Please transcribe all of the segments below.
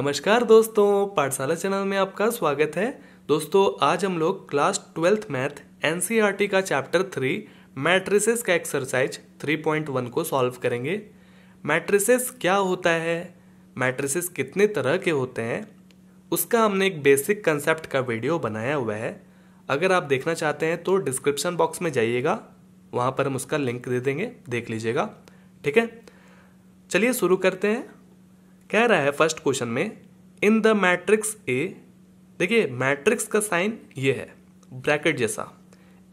नमस्कार दोस्तों पाठशाला चैनल में आपका स्वागत है दोस्तों आज हम लोग class twelfth math NCERT e का चैप्टर थ्री मैट्रिसेस का एक्सरसाइज 3.1 को सॉल्व करेंगे मैट्रिसेस क्या होता है मैट्रिसेस कितने तरह के होते हैं उसका हमने एक बेसिक कंसेप्ट का वीडियो बनाया हुआ है अगर आप देखना चाहते हैं तो डिस्क्रिप्शन बॉक्स में जाइएगा वहाँ पर हम उसका लिंक दे देंगे देख लीजिएगा ठीक है चलिए शुरू करते हैं कह रहा है फर्स्ट क्वेश्चन में इन द मैट्रिक्स ए देखिए मैट्रिक्स का साइन ये है ब्रैकेट जैसा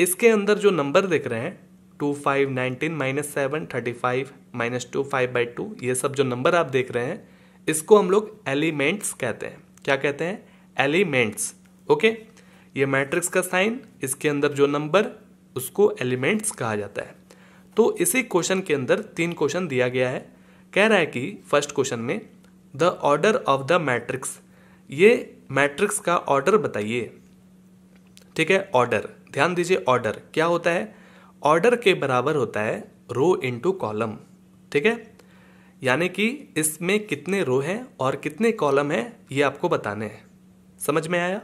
इसके अंदर जो नंबर देख रहे हैं two five nineteen minus seven thirty five minus two five by two ये सब जो नंबर आप देख रहे हैं इसको हम लोग एलिमेंट्स कहते हैं क्या कहते हैं एलिमेंट्स ओके ये मैट्रिक्स का साइन इसके अंदर जो नंबर उसको एलिमेंट्स कहा जाता है तो इसी क्वेश्चन के अंदर तीन क्वेश्चन दिया गया है कह रहा है कि फर्स्ट क्वेश्चन में the order of the matrix ये मैट्रिक्स का ऑर्डर बताइए ठीक है ऑर्डर ध्यान दीजिए ऑर्डर क्या होता है ऑर्डर के बराबर होता है रो इनटू कॉलम ठीक है यानी कि इसमें कितने रो हैं और कितने कॉलम हैं ये आपको बताने हैं समझ में आया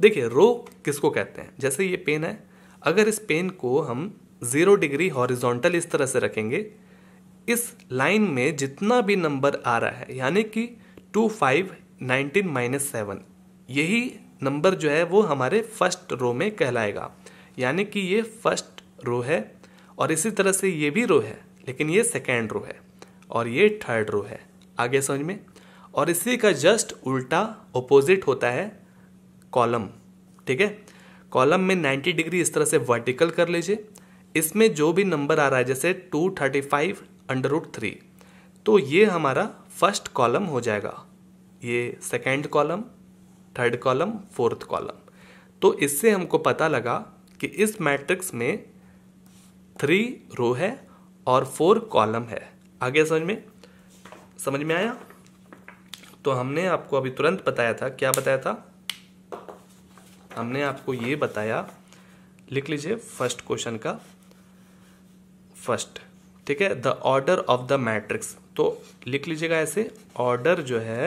देखिए रो किसको कहते हैं जैसे ये पेन है अगर इस पेन को हम ज़ीरो डिग्री हॉरिजॉन्टल इस तरह से रखेंगे इस लाइन में जितना भी नंबर आ रहा है यानी कि two five nineteen minus seven यही नंबर जो है वो हमारे फर्स्ट रो में कहलाएगा यानी कि ये फर्स्ट रो है और इसी तरह से ये भी रो है लेकिन ये सेकेंड रो है और ये थर्ड रो है आगे समझ में और इसी का जस्ट उल्टा ऑपोजिट होता है कॉलम ठीक है कॉलम में 90 डिग्री इस तरह से वर्टिकल कर लीजिए इसमें जो भी नंबर आ रहा है जैसे 235, अंडर रूट थ्री तो ये हमारा फर्स्ट कॉलम हो जाएगा ये second column third column fourth column तो इससे हमको पता लगा कि इस मैट्रिक्स में थ्री रो है और फोर कॉलम है आगे समझ में समझ में आया तो हमने आपको अभी तुरंत बताया था क्या बताया था हमने आपको ये बताया लिख लीजिए फर्स्ट क्वेश्चन का फर्स्ट ठीक है the order of the matrix तो लिख लीजिएगा ऐसे ऑर्डर जो है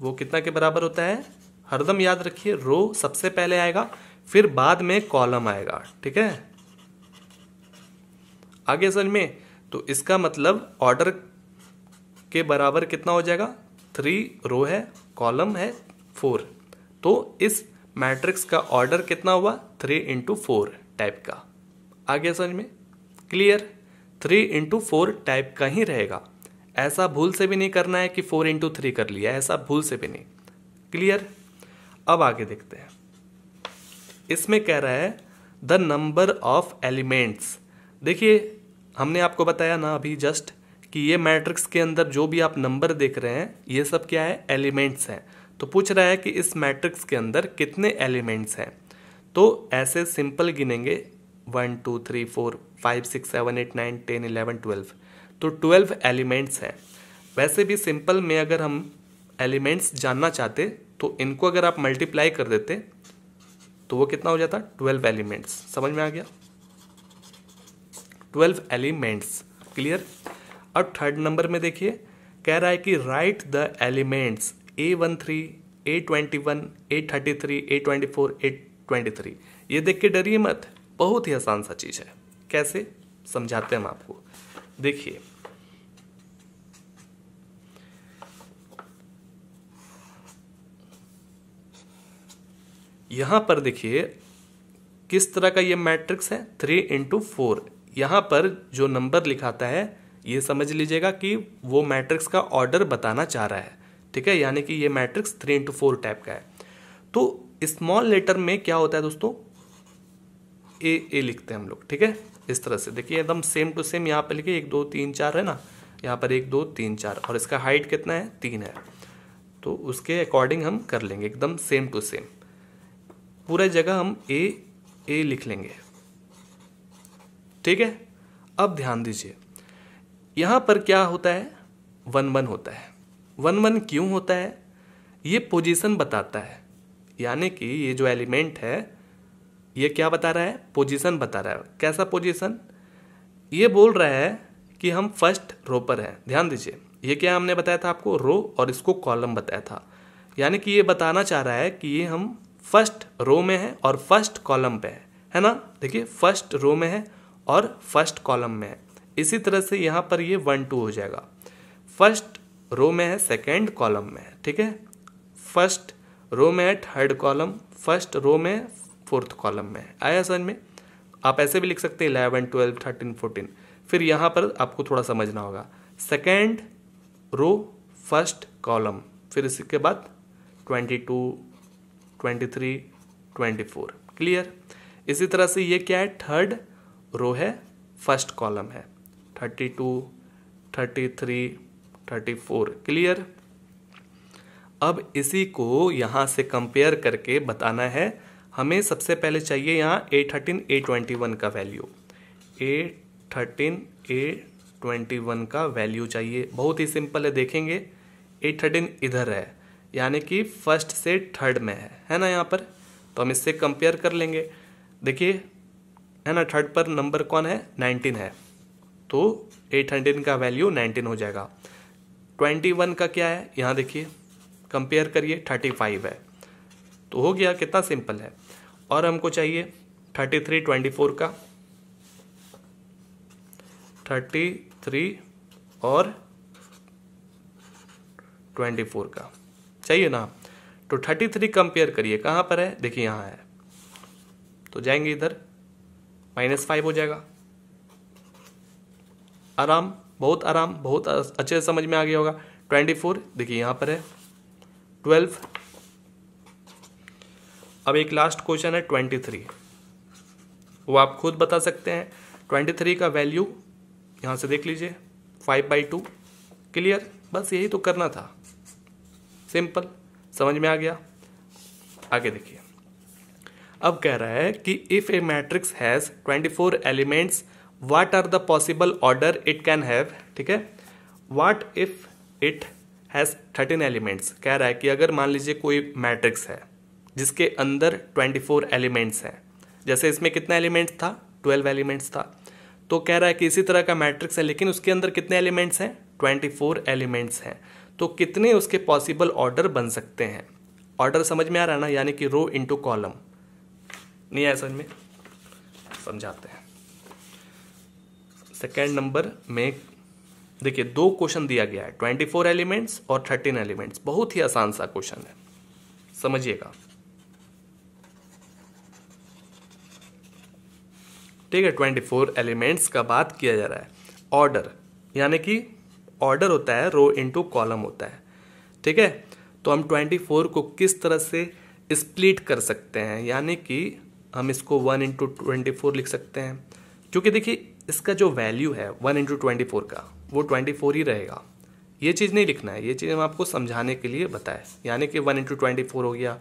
वो कितना के बराबर होता है हरदम याद रखिए रो सबसे पहले आएगा फिर बाद में कॉलम आएगा ठीक है आगे समझ में तो इसका मतलब ऑर्डर के बराबर कितना हो जाएगा थ्री रो है कॉलम है फोर तो इस मैट्रिक्स का ऑर्डर कितना हुआ थ्री इंटू फोर टाइप का आगे समझ में clear three into four type का ही रहेगा ऐसा भूल से भी नहीं करना है कि फोर इंटू थ्री कर लिया ऐसा भूल से भी नहीं क्लियर अब आगे देखते हैं इसमें कह रहा है द नंबर ऑफ एलिमेंट्स देखिए हमने आपको बताया ना अभी जस्ट कि ये मैट्रिक्स के अंदर जो भी आप नंबर देख रहे हैं ये सब क्या है एलिमेंट्स हैं तो पूछ रहा है कि इस मैट्रिक्स के अंदर कितने एलिमेंट्स हैं तो ऐसे सिंपल गिनेंगे one two three four five six seven eight nine ten eleven twelve तो ट्वेल्व एलिमेंट्स हैं वैसे भी सिंपल में अगर हम एलिमेंट्स जानना चाहते तो इनको अगर आप मल्टीप्लाई कर देते तो वो कितना हो जाता ट्वेल्व एलिमेंट्स समझ में आ गया ट्वेल्व एलिमेंट्स क्लियर अब थर्ड नंबर में देखिए कह रहा है कि write the elements A one three A twenty one A thirty three A twenty four A twenty three ये देख के डरिए मत बहुत ही आसान सा चीज़ है कैसे समझाते हैं हम आपको देखिए यहां पर देखिए किस तरह का ये मैट्रिक्स है थ्री इंटू फोर यहां पर जो नंबर लिखाता है ये समझ लीजिएगा कि वो मैट्रिक्स का ऑर्डर बताना चाह रहा है ठीक है यानी कि ये matrix three into four type का है तो स्मॉल लेटर में क्या होता है दोस्तों ए ए लिखते हैं हम लोग ठीक है इस तरह से देखिए एकदम सेम टू सेम यहाँ पर लिखिए एक दो तीन चार है ना यहाँ पर एक दो तीन चार और इसका हाइट कितना है तीन है तो उसके अकॉर्डिंग हम कर लेंगे एकदम सेम टू सेम पूरा जगह हम ए ए लिख लेंगे ठीक है अब ध्यान दीजिए यहाँ पर क्या होता है वन वन होता है वन वन क्यों होता है ये पोजीशन बताता है यानी कि ये जो एलिमेंट है ये क्या बता रहा है पोजीशन बता रहा है कैसा पोजीशन ये बोल रहा है कि हम फर्स्ट रो पर हैं ध्यान दीजिए ये क्या हमने बताया था आपको रो और इसको कॉलम बताया था यानी कि ये बताना चाह रहा है कि ये हम फर्स्ट रो में है और फर्स्ट कॉलम पे है है ना देखिए फर्स्ट रो में है और फर्स्ट कॉलम में है इसी तरह से यहाँ पर ये वन टू हो जाएगा फर्स्ट रो में है सेकेंड कॉलम में है ठीक है फर्स्ट रो में है थर्ड कॉलम फर्स्ट रो में फोर्थ कॉलम में है आया समझ में आप ऐसे भी लिख सकते हैं इलेवन ट्वेल्व थर्टीन फोर्टीन फिर यहाँ पर आपको थोड़ा समझना होगा सेकेंड रो फर्स्ट कॉलम फिर इसके बाद twenty two twenty three twenty four clear इसी तरह से ये क्या है थर्ड रो है फर्स्ट कॉलम है thirty two thirty three thirty four clear अब इसी को यहाँ से कंपेयर करके बताना है हमें सबसे पहले चाहिए यहाँ A thirteen A twenty one का value A thirteen A twenty one का वैल्यू चाहिए बहुत ही सिंपल है देखेंगे ए थर्टीन इधर है यानी कि फर्स्ट से थर्ड में है है ना यहाँ पर तो हम इससे कंपेयर कर लेंगे देखिए है ना थर्ड पर नंबर कौन है नाइनटीन है तो एट थर्टीन का वैल्यू नाइनटीन हो जाएगा ट्वेंटी वन का क्या है यहाँ देखिए कंपेयर करिए थर्टी फाइव है तो हो गया कितना सिंपल है और हमको चाहिए थर्टी थ्री ट्वेंटी फोर का थर्टी थ्री और ट्वेंटी फोर का चाहिए ना तो थर्टी थ्री कंपेयर करिए कहाँ पर है देखिए यहाँ है तो जाएंगे इधर माइनस फाइव हो जाएगा आराम बहुत आराम बहुत अच्छे से समझ में आ गया होगा ट्वेंटी फोर देखिए यहाँ पर है ट्वेल्व अब एक लास्ट क्वेश्चन है ट्वेंटी थ्री वो आप खुद बता सकते हैं ट्वेंटी थ्री का वैल्यू यहाँ से देख लीजिए फाइव बाई टू क्लियर बस यही तो करना था सिंपल समझ में आ गया आगे देखिए अब कह रहा है कि if a matrix has twenty four elements what are the possible order it can have ठीक है what if it has thirteen elements कह रहा है कि अगर मान लीजिए कोई मैट्रिक्स है जिसके अंदर 24 एलिमेंट्स हैं जैसे इसमें कितना एलिमेंट था 12 एलिमेंट्स था तो कह रहा है कि इसी तरह का मैट्रिक्स है लेकिन उसके अंदर कितने एलिमेंट्स हैं 24 एलिमेंट्स हैं तो कितने उसके पॉसिबल ऑर्डर बन सकते हैं ऑर्डर समझ में आ रहा है ना यानी कि रो इंटू कॉलम नहीं आया समझ में समझाते हैं सेकेंड नंबर में देखिए दो क्वेश्चन दिया गया है ट्वेंटी फोर एलिमेंट्स और थर्टीन एलिमेंट्स बहुत ही आसान सा क्वेश्चन है समझिएगा ठीक है ट्वेंटी फोर एलिमेंट्स का बात किया जा रहा है ऑर्डर यानी कि ऑर्डर होता है रो इंटू कॉलम होता है ठीक है तो हम ट्वेंटी फोर को किस तरह से स्प्लिट कर सकते हैं यानी कि हम इसको वन इंटू ट्वेंटी फोर लिख सकते हैं क्योंकि देखिए इसका जो वैल्यू है वन इंटू ट्वेंटी फोर का वो ट्वेंटी फोर ही रहेगा ये चीज़ नहीं लिखना है ये चीज़ हम आपको समझाने के लिए बताएं यानी कि वन इंटू ट्वेंटी फोर हो गया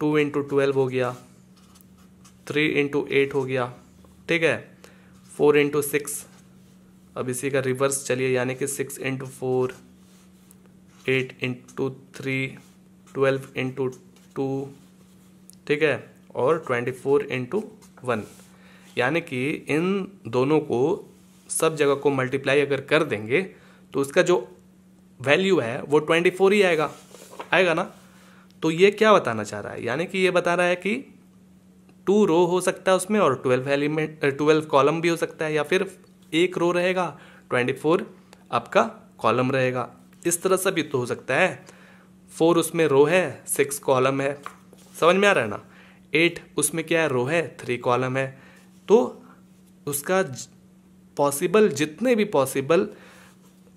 टू इंटू ट्वेल्व हो गया थ्री इंटू एट हो गया ठीक है फोर इंटू सिक्स अब इसी का रिवर्स चलिए यानी कि six into four eight into three twelve into two ठीक है और ट्वेंटी फोर इंटू वन यानी कि इन दोनों को सब जगह को मल्टीप्लाई अगर कर देंगे तो उसका जो वैल्यू है वो ट्वेंटी फोर ही आएगा आएगा ना तो ये क्या बताना चाह रहा है यानी कि ये बता रहा है कि टू रो हो सकता है उसमें और ट्वेल्व एलिमेंट ट्वेल्व कॉलम भी हो सकता है या फिर एक रो रहेगा ट्वेंटी फोर आपका कॉलम रहेगा इस तरह से भी तो हो सकता है फोर उसमें रो है सिक्स कॉलम है समझ में आ रहा है ना एट उसमें क्या है रो है थ्री कॉलम है तो उसका पॉसिबल जितने भी पॉसिबल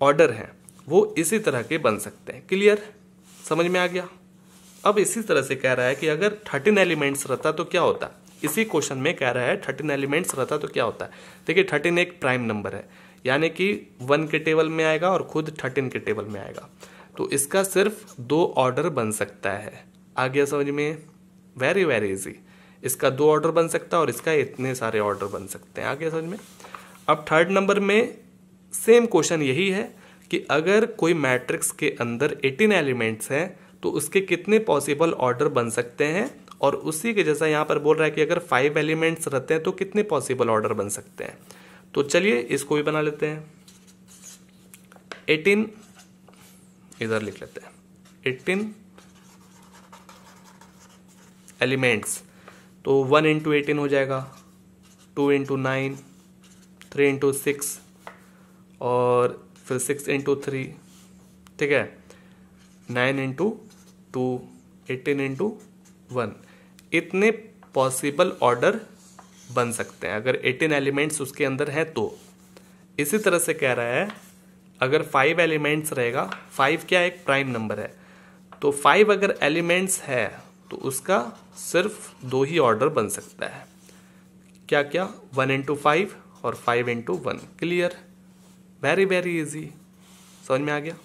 ऑर्डर हैं वो इसी तरह के बन सकते हैं क्लियर समझ में आ गया अब इसी तरह से कह रहा है कि अगर थर्टीन एलिमेंट्स रहता तो क्या होता इसी क्वेश्चन में कह रहा है थर्टीन एलिमेंट्स रहता तो क्या होता देखिए थर्टीन एक प्राइम नंबर है यानी कि वन के टेबल में आएगा और खुद थर्टीन के टेबल में आएगा तो इसका सिर्फ दो ऑर्डर बन सकता है आ गया समझ में वेरी वेरी इजी इसका दो ऑर्डर बन सकता है और इसका इतने सारे ऑर्डर बन सकते हैं आ गया समझ में अब थर्ड नंबर में सेम क्वेश्चन यही है कि अगर कोई मैट्रिक्स के अंदर 18 एलिमेंट्स हैं तो उसके कितने पॉसिबल ऑर्डर बन सकते हैं और उसी के जैसा यहाँ पर बोल रहा है कि अगर फाइव एलिमेंट्स रहते हैं तो कितने पॉसिबल ऑर्डर बन सकते हैं तो चलिए इसको भी बना लेते हैं एटीन इधर लिख लेते हैं एटीन एलिमेंट्स तो वन इंटू एटीन हो जाएगा two into nine three into six और फिर सिक्स इंटू थ्री ठीक है nine into two eighteen into one इतने पॉसिबल ऑर्डर बन सकते हैं अगर एटीन एलिमेंट्स उसके अंदर हैं तो इसी तरह से कह रहा है अगर फाइव एलिमेंट्स रहेगा फाइव क्या एक प्राइम नंबर है तो फाइव अगर एलिमेंट्स है तो उसका सिर्फ दो ही ऑर्डर बन सकता है क्या क्या वन इंटू फाइव और five into one clear very very easy समझ में आ गया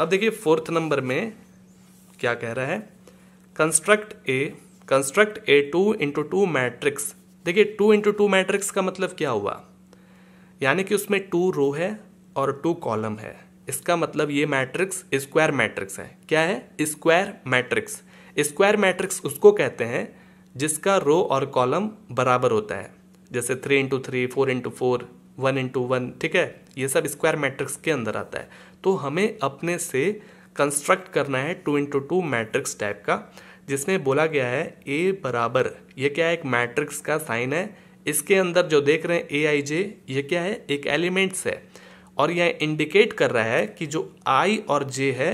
अब देखिए फोर्थ नंबर में क्या कह रहा है construct a construct a two into two matrix देखिए टू इंटू टू मैट्रिक्स का मतलब क्या हुआ यानी कि उसमें टू रो है और टू कॉलम है इसका मतलब ये मैट्रिक्स स्क्वायर मैट्रिक्स है क्या है स्क्वायर मैट्रिक्स स्क्वायर मैट्रिक्स उसको कहते हैं जिसका रो और कॉलम बराबर होता है जैसे three into three four into four one into one ठीक है ये सब स्क्वायर मैट्रिक्स के अंदर आता है तो हमें अपने से कंस्ट्रक्ट करना है two into two matrix type का जिसमें बोला गया है ए बराबर ये क्या है एक मैट्रिक्स का साइन है इसके अंदर जो देख रहे हैं ए आई जे ये क्या है एक एलिमेंट्स है और यह इंडिकेट कर रहा है कि जो आई और जे है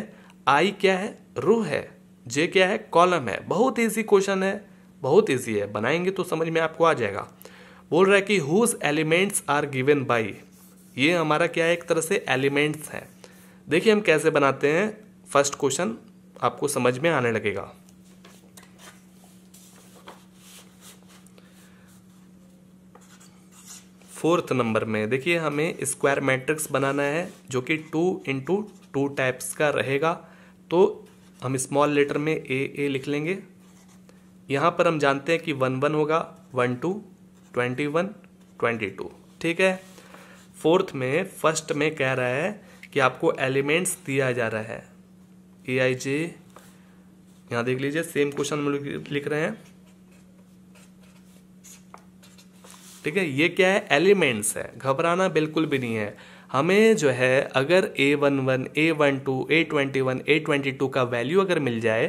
आई क्या है रू है जे क्या है कॉलम है बहुत ईजी क्वेश्चन है बहुत ईजी है बनाएंगे तो समझ में आपको आ जाएगा बोल रहा है कि whose elements are given by ये हमारा क्या है एक तरह से एलिमेंट्स हैं देखिए हम कैसे बनाते हैं फर्स्ट क्वेश्चन आपको समझ में आने लगेगा फोर्थ नंबर में देखिए हमें स्क्वायर मैट्रिक्स बनाना है जो कि टू इंटू टू टाइप्स का रहेगा तो हम स्मॉल लेटर में ए ए लिख लेंगे यहाँ पर हम जानते हैं कि वन वन होगा one two twenty one twenty two ठीक है फोर्थ में फर्स्ट में कह रहा है कि आपको एलिमेंट्स दिया जा रहा है ए आई जे यहां देख लीजिए सेम क्वेश्चन हम लोग लिख रहे हैं ठीक है ये क्या है एलिमेंट्स है घबराना बिल्कुल भी नहीं है हमें जो है अगर a one one a one two a twenty one a twenty two का वैल्यू अगर मिल जाए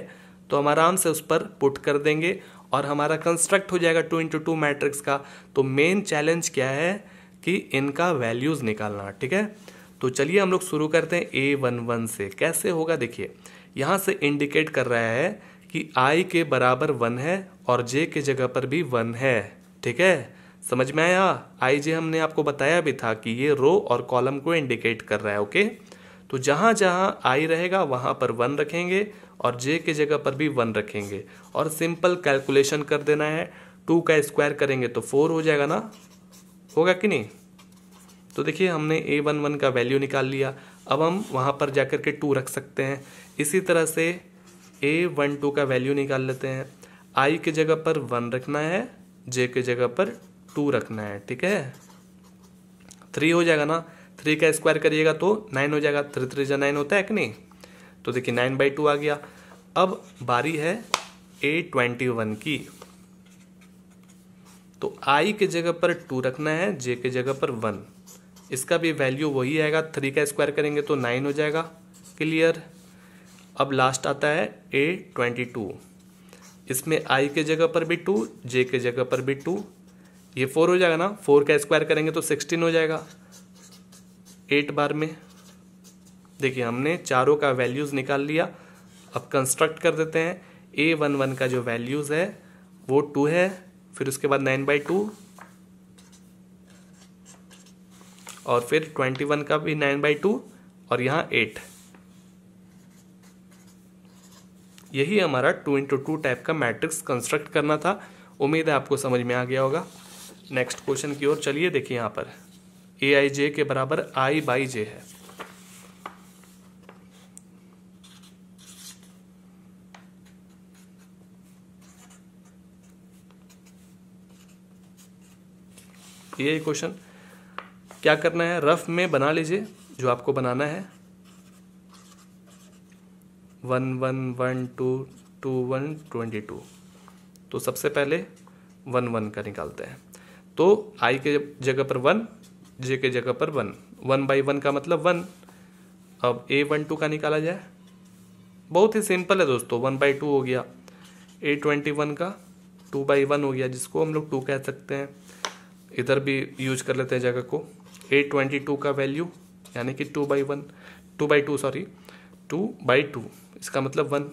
तो हम आराम से उस पर पुट कर देंगे और हमारा कंस्ट्रक्ट हो जाएगा टू इंटू टू मैट्रिक्स का तो मेन चैलेंज क्या है कि इनका वैल्यूज़ निकालना ठीक है तो चलिए हम लोग शुरू करते हैं ए वन वन से कैसे होगा देखिए यहाँ से इंडिकेट कर रहा है कि आई के बराबर वन है और जे के जगह पर भी वन है ठीक है समझ में आया आई जे हमने आपको बताया भी था कि ये रो और कॉलम को इंडिकेट कर रहा है ओके तो जहाँ जहाँ आई रहेगा वहाँ पर वन रखेंगे और जे के जगह पर भी वन रखेंगे और सिंपल कैलकुलेशन कर देना है टू का स्क्वायर करेंगे तो फोर हो जाएगा ना होगा कि नहीं तो देखिए हमने ए वन वन का वैल्यू निकाल लिया अब हम वहाँ पर जाकर के टू रख सकते हैं इसी तरह से ए वन टू का वैल्यू निकाल लेते हैं आई के जगह पर वन रखना है जे के जगह पर टू रखना है ठीक है थ्री हो जाएगा ना थ्री का स्क्वायर करिएगा तो नाइन हो जाएगा थ्री थ्री जो नाइन होता है कि नहीं तो देखिए नाइन बाई टू आ गया अब बारी है ए ट्वेंटी वन की तो आई के जगह पर टू रखना है जे के जगह पर वन इसका भी वैल्यू वही आएगा थ्री का स्क्वायर करेंगे तो नाइन हो जाएगा क्लियर अब लास्ट आता है ए ट्वेंटी टू इसमें आई के जगह पर भी टू जे के जगह पर भी टू ये फोर हो जाएगा ना फोर का स्क्वायर करेंगे तो सिक्सटीन हो जाएगा एट बार में देखिए हमने चारों का वैल्यूज़ निकाल लिया अब कंस्ट्रक्ट कर देते हैं ए वन वन का जो वैल्यूज़ है वो टू है फिर उसके बाद नाइन बाई टू और फिर ट्वेंटी वन का भी नाइन बाई टू और यहाँ एट यही हमारा टू इंटू टू टाइप का मैट्रिक्स कंस्ट्रक्ट करना था उम्मीद है आपको समझ में आ गया होगा नेक्स्ट क्वेश्चन की ओर चलिए देखिए यहाँ पर ए आई जे के बराबर आई बाई जे है ये क्वेश्चन क्या करना है रफ में बना लीजिए जो आपको बनाना है one one one two two one twenty two तो सबसे पहले वन वन का निकालते हैं तो आई के जगह पर वन जे के जगह पर वन वन बाई वन का मतलब वन अब ए वन टू का निकाला जाए बहुत ही सिंपल है दोस्तों वन बाई टू हो गया ए ट्वेंटी वन का टू बाई वन हो गया जिसको हम लोग टू कह सकते हैं इधर भी यूज कर लेते हैं जगह को एट ट्वेंटी टू का वैल्यू यानी कि two by one two by two sorry two by two इसका मतलब वन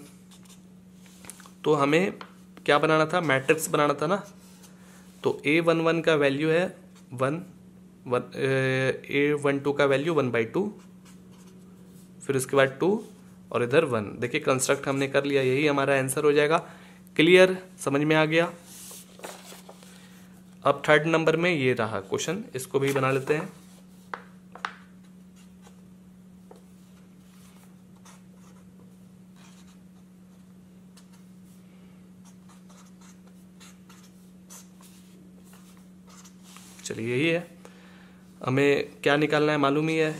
तो हमें क्या बनाना था मैट्रिक्स बनाना था ना तो ए वन वन का वैल्यू है one one a one two का वैल्यू वन बाई टू फिर उसके बाद टू और इधर वन देखिए कंस्ट्रक्ट हमने कर लिया यही हमारा आंसर हो जाएगा क्लियर समझ में आ गया अब थर्ड नंबर में ये रहा क्वेश्चन इसको भी बना लेते हैं चलिए यही है हमें क्या निकालना है मालूम ही है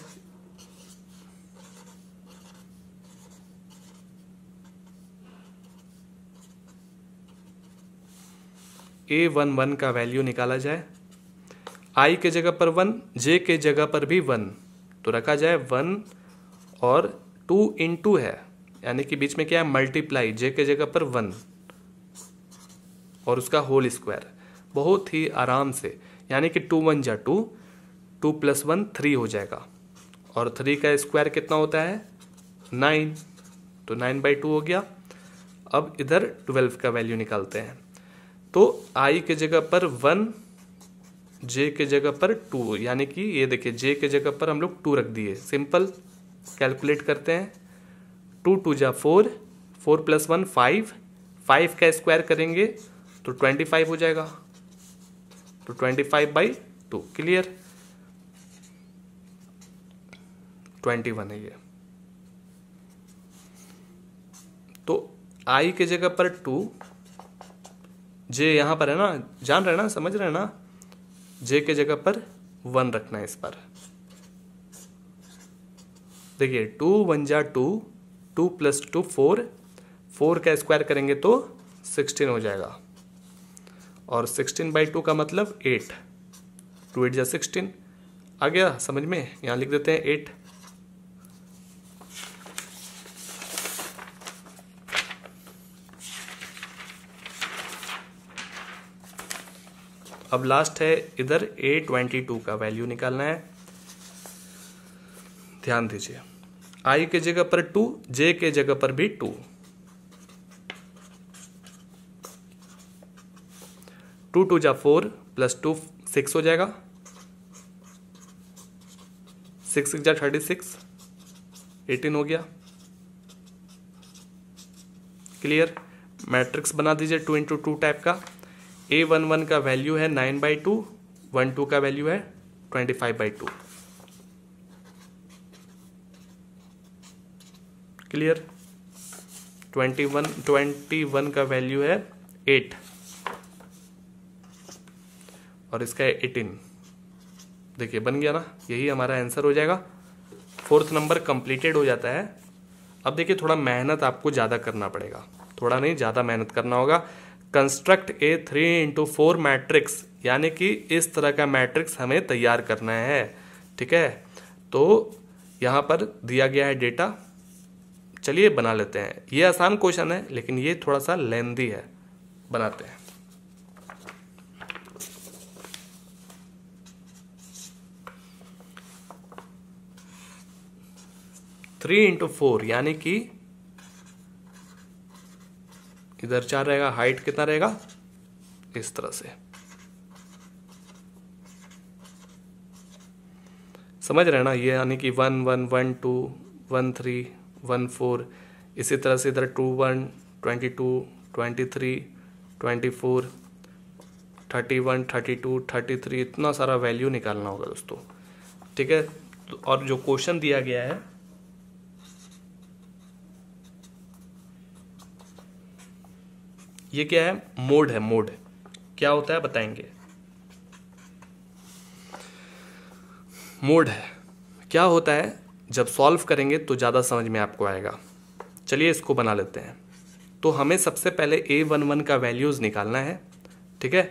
ए वन वन का वैल्यू निकाला जाए आई के जगह पर वन जे के जगह पर भी वन तो रखा जाए वन और टू इन टू है यानी कि बीच में क्या है मल्टीप्लाई जे के जगह पर वन और उसका होल स्क्वायर बहुत ही आराम से यानी कि टू वन जा two two plus one three हो जाएगा और थ्री का स्क्वायर कितना होता है नाइन तो नाइन बाई टू हो गया अब इधर ट्वेल्व का वैल्यू निकालते हैं तो आई के जगह पर वन जे के जगह पर टू यानी कि ये देखिए जे के जगह पर हम लोग टू रख दिए सिंपल कैलकुलेट करते हैं टू टू जा four four plus one five five का स्क्वायर करेंगे तो ट्वेंटी फाइव हो जाएगा तो twenty five by two clear twenty one है ये तो आई के जगह पर टू जे यहां पर है ना जान रहे ना समझ रहे ना जे के जगह पर वन रखना है इस पर देखिए टू वन जा two two plus two four four का स्क्वायर करेंगे तो सिक्सटीन हो जाएगा और सिक्सटीन बाई टू का मतलब एट टू एट जै सिक्सटीन आ गया समझ में यहाँ लिख देते हैं एट अब लास्ट है इधर ए ट्वेंटी टू का वैल्यू निकालना है ध्यान दीजिए आई के जगह पर टू जे के जगह पर भी टू टू टू जा फोर प्लस टू सिक्स हो जाएगा सिक्स सिक्स जा थर्टी सिक्स एटीन हो गया क्लियर मैट्रिक्स बना दीजिए टू इंटू टू टाइप का ए वन वन का वैल्यू है nine by two one two का वैल्यू है twenty five by two clear twenty one twenty one का वैल्यू है एट और इसका है एटीन देखिए बन गया ना यही हमारा आंसर हो जाएगा फोर्थ नंबर कंप्लीटेड हो जाता है अब देखिए थोड़ा मेहनत आपको ज़्यादा करना पड़ेगा थोड़ा नहीं ज़्यादा मेहनत करना होगा construct a three into four matrix यानी कि इस तरह का मैट्रिक्स हमें तैयार करना है ठीक है तो यहाँ पर दिया गया है डेटा चलिए बना लेते हैं ये आसान क्वेश्चन है लेकिन ये थोड़ा सा लेंदी है बनाते हैं थ्री इंटू फोर यानी कि इधर चार रहेगा हाइट कितना रहेगा इस तरह से समझ रहे ना ये यानी कि one one one two one three one four इसी तरह से इधर two one twenty two twenty three twenty four thirty one thirty two thirty three इतना सारा वैल्यू निकालना होगा दोस्तों ठीक है तो और जो क्वेश्चन दिया गया है ये क्या है मोड है मोड क्या होता है बताएंगे मोड है क्या होता है जब सॉल्व करेंगे तो ज़्यादा समझ में आपको आएगा चलिए इसको बना लेते हैं तो हमें सबसे पहले ए वन वन का वैल्यूज़ निकालना है ठीक है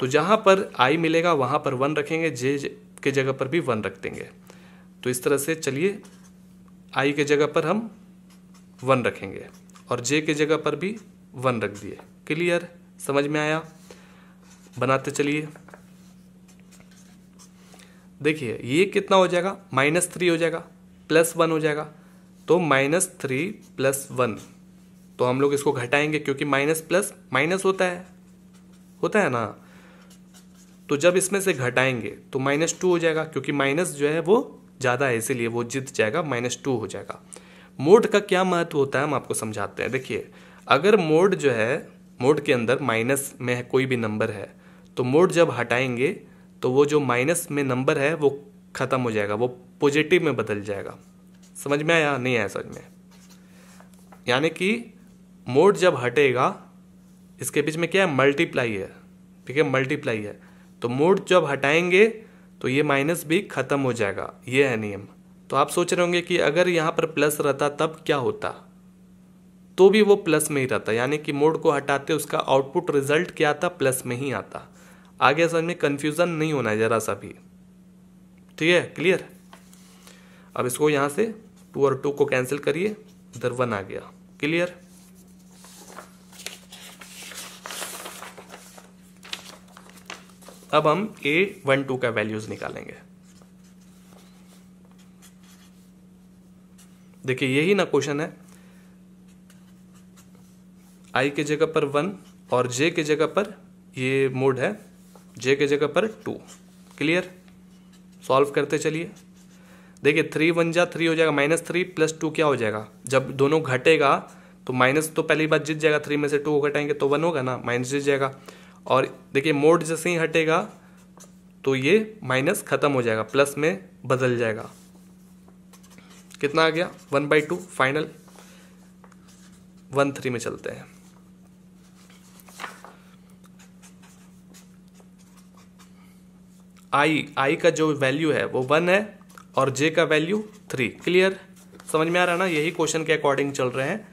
तो जहां पर आई मिलेगा वहां पर वन रखेंगे जे के जगह पर भी वन रख देंगे तो इस तरह से चलिए आई के जगह पर हम वन रखेंगे और जे के जगह पर भी वन रख दिए क्लियर समझ में आया बनाते चलिए देखिए ये कितना हो जाएगा माइनस थ्री हो जाएगा प्लस वन हो जाएगा तो माइनस थ्री प्लस वन तो हम लोग इसको घटाएंगे क्योंकि माइनस प्लस माइनस होता है होता है ना तो जब इसमें से घटाएंगे तो माइनस टू हो जाएगा क्योंकि माइनस जो है वो ज़्यादा है इसीलिए वो जीत जाएगा माइनस टू हो जाएगा मोड का क्या महत्व होता है हम आपको समझाते हैं देखिए अगर मोड जो है मोड के अंदर माइनस में कोई भी नंबर है तो मोड जब हटाएंगे तो वो जो माइनस में नंबर है वो ख़त्म हो जाएगा वो पॉजिटिव में बदल जाएगा समझ में आया नहीं आया समझ में यानी कि मोड जब हटेगा इसके बीच में क्या है मल्टीप्लाई है ठीक है मल्टीप्लाई है तो मोड जब हटाएंगे तो ये माइनस भी ख़त्म हो जाएगा ये है नियम तो आप सोच रहे होंगे कि अगर यहाँ पर प्लस रहता तब क्या होता तो भी वो प्लस में ही रहता यानी कि मोड को हटाते उसका आउटपुट रिजल्ट क्या आता प्लस में ही आता आगे समझ में कंफ्यूजन नहीं होना है ज़रा सा भी ठीक है क्लियर अब इसको यहां से टू और टू को कैंसिल करिए इधर वन आ गया क्लियर अब हम ए वन टू का वैल्यूज निकालेंगे देखिए यही ना क्वेश्चन है आई के जगह पर वन और जे के जगह पर ये मोड है जे के जगह पर टू क्लियर सॉल्व करते चलिए देखिए थ्री वन जा थ्री हो जाएगा माइनस थ्री प्लस टू क्या हो जाएगा जब दोनों घटेगा तो माइनस तो पहली बार जीत जाएगा थ्री में से टू को घटाएंगे तो वन होगा ना माइनस जीत जाएगा और देखिए मोड जैसे ही हटेगा तो ये माइनस ख़त्म हो जाएगा प्लस में बदल जाएगा कितना आ गया one by two final one three में चलते हैं आई आई का जो वैल्यू है वो वन है और जे का वैल्यू थ्री क्लियर समझ में आ रहा है ना यही क्वेश्चन के अकॉर्डिंग चल रहे हैं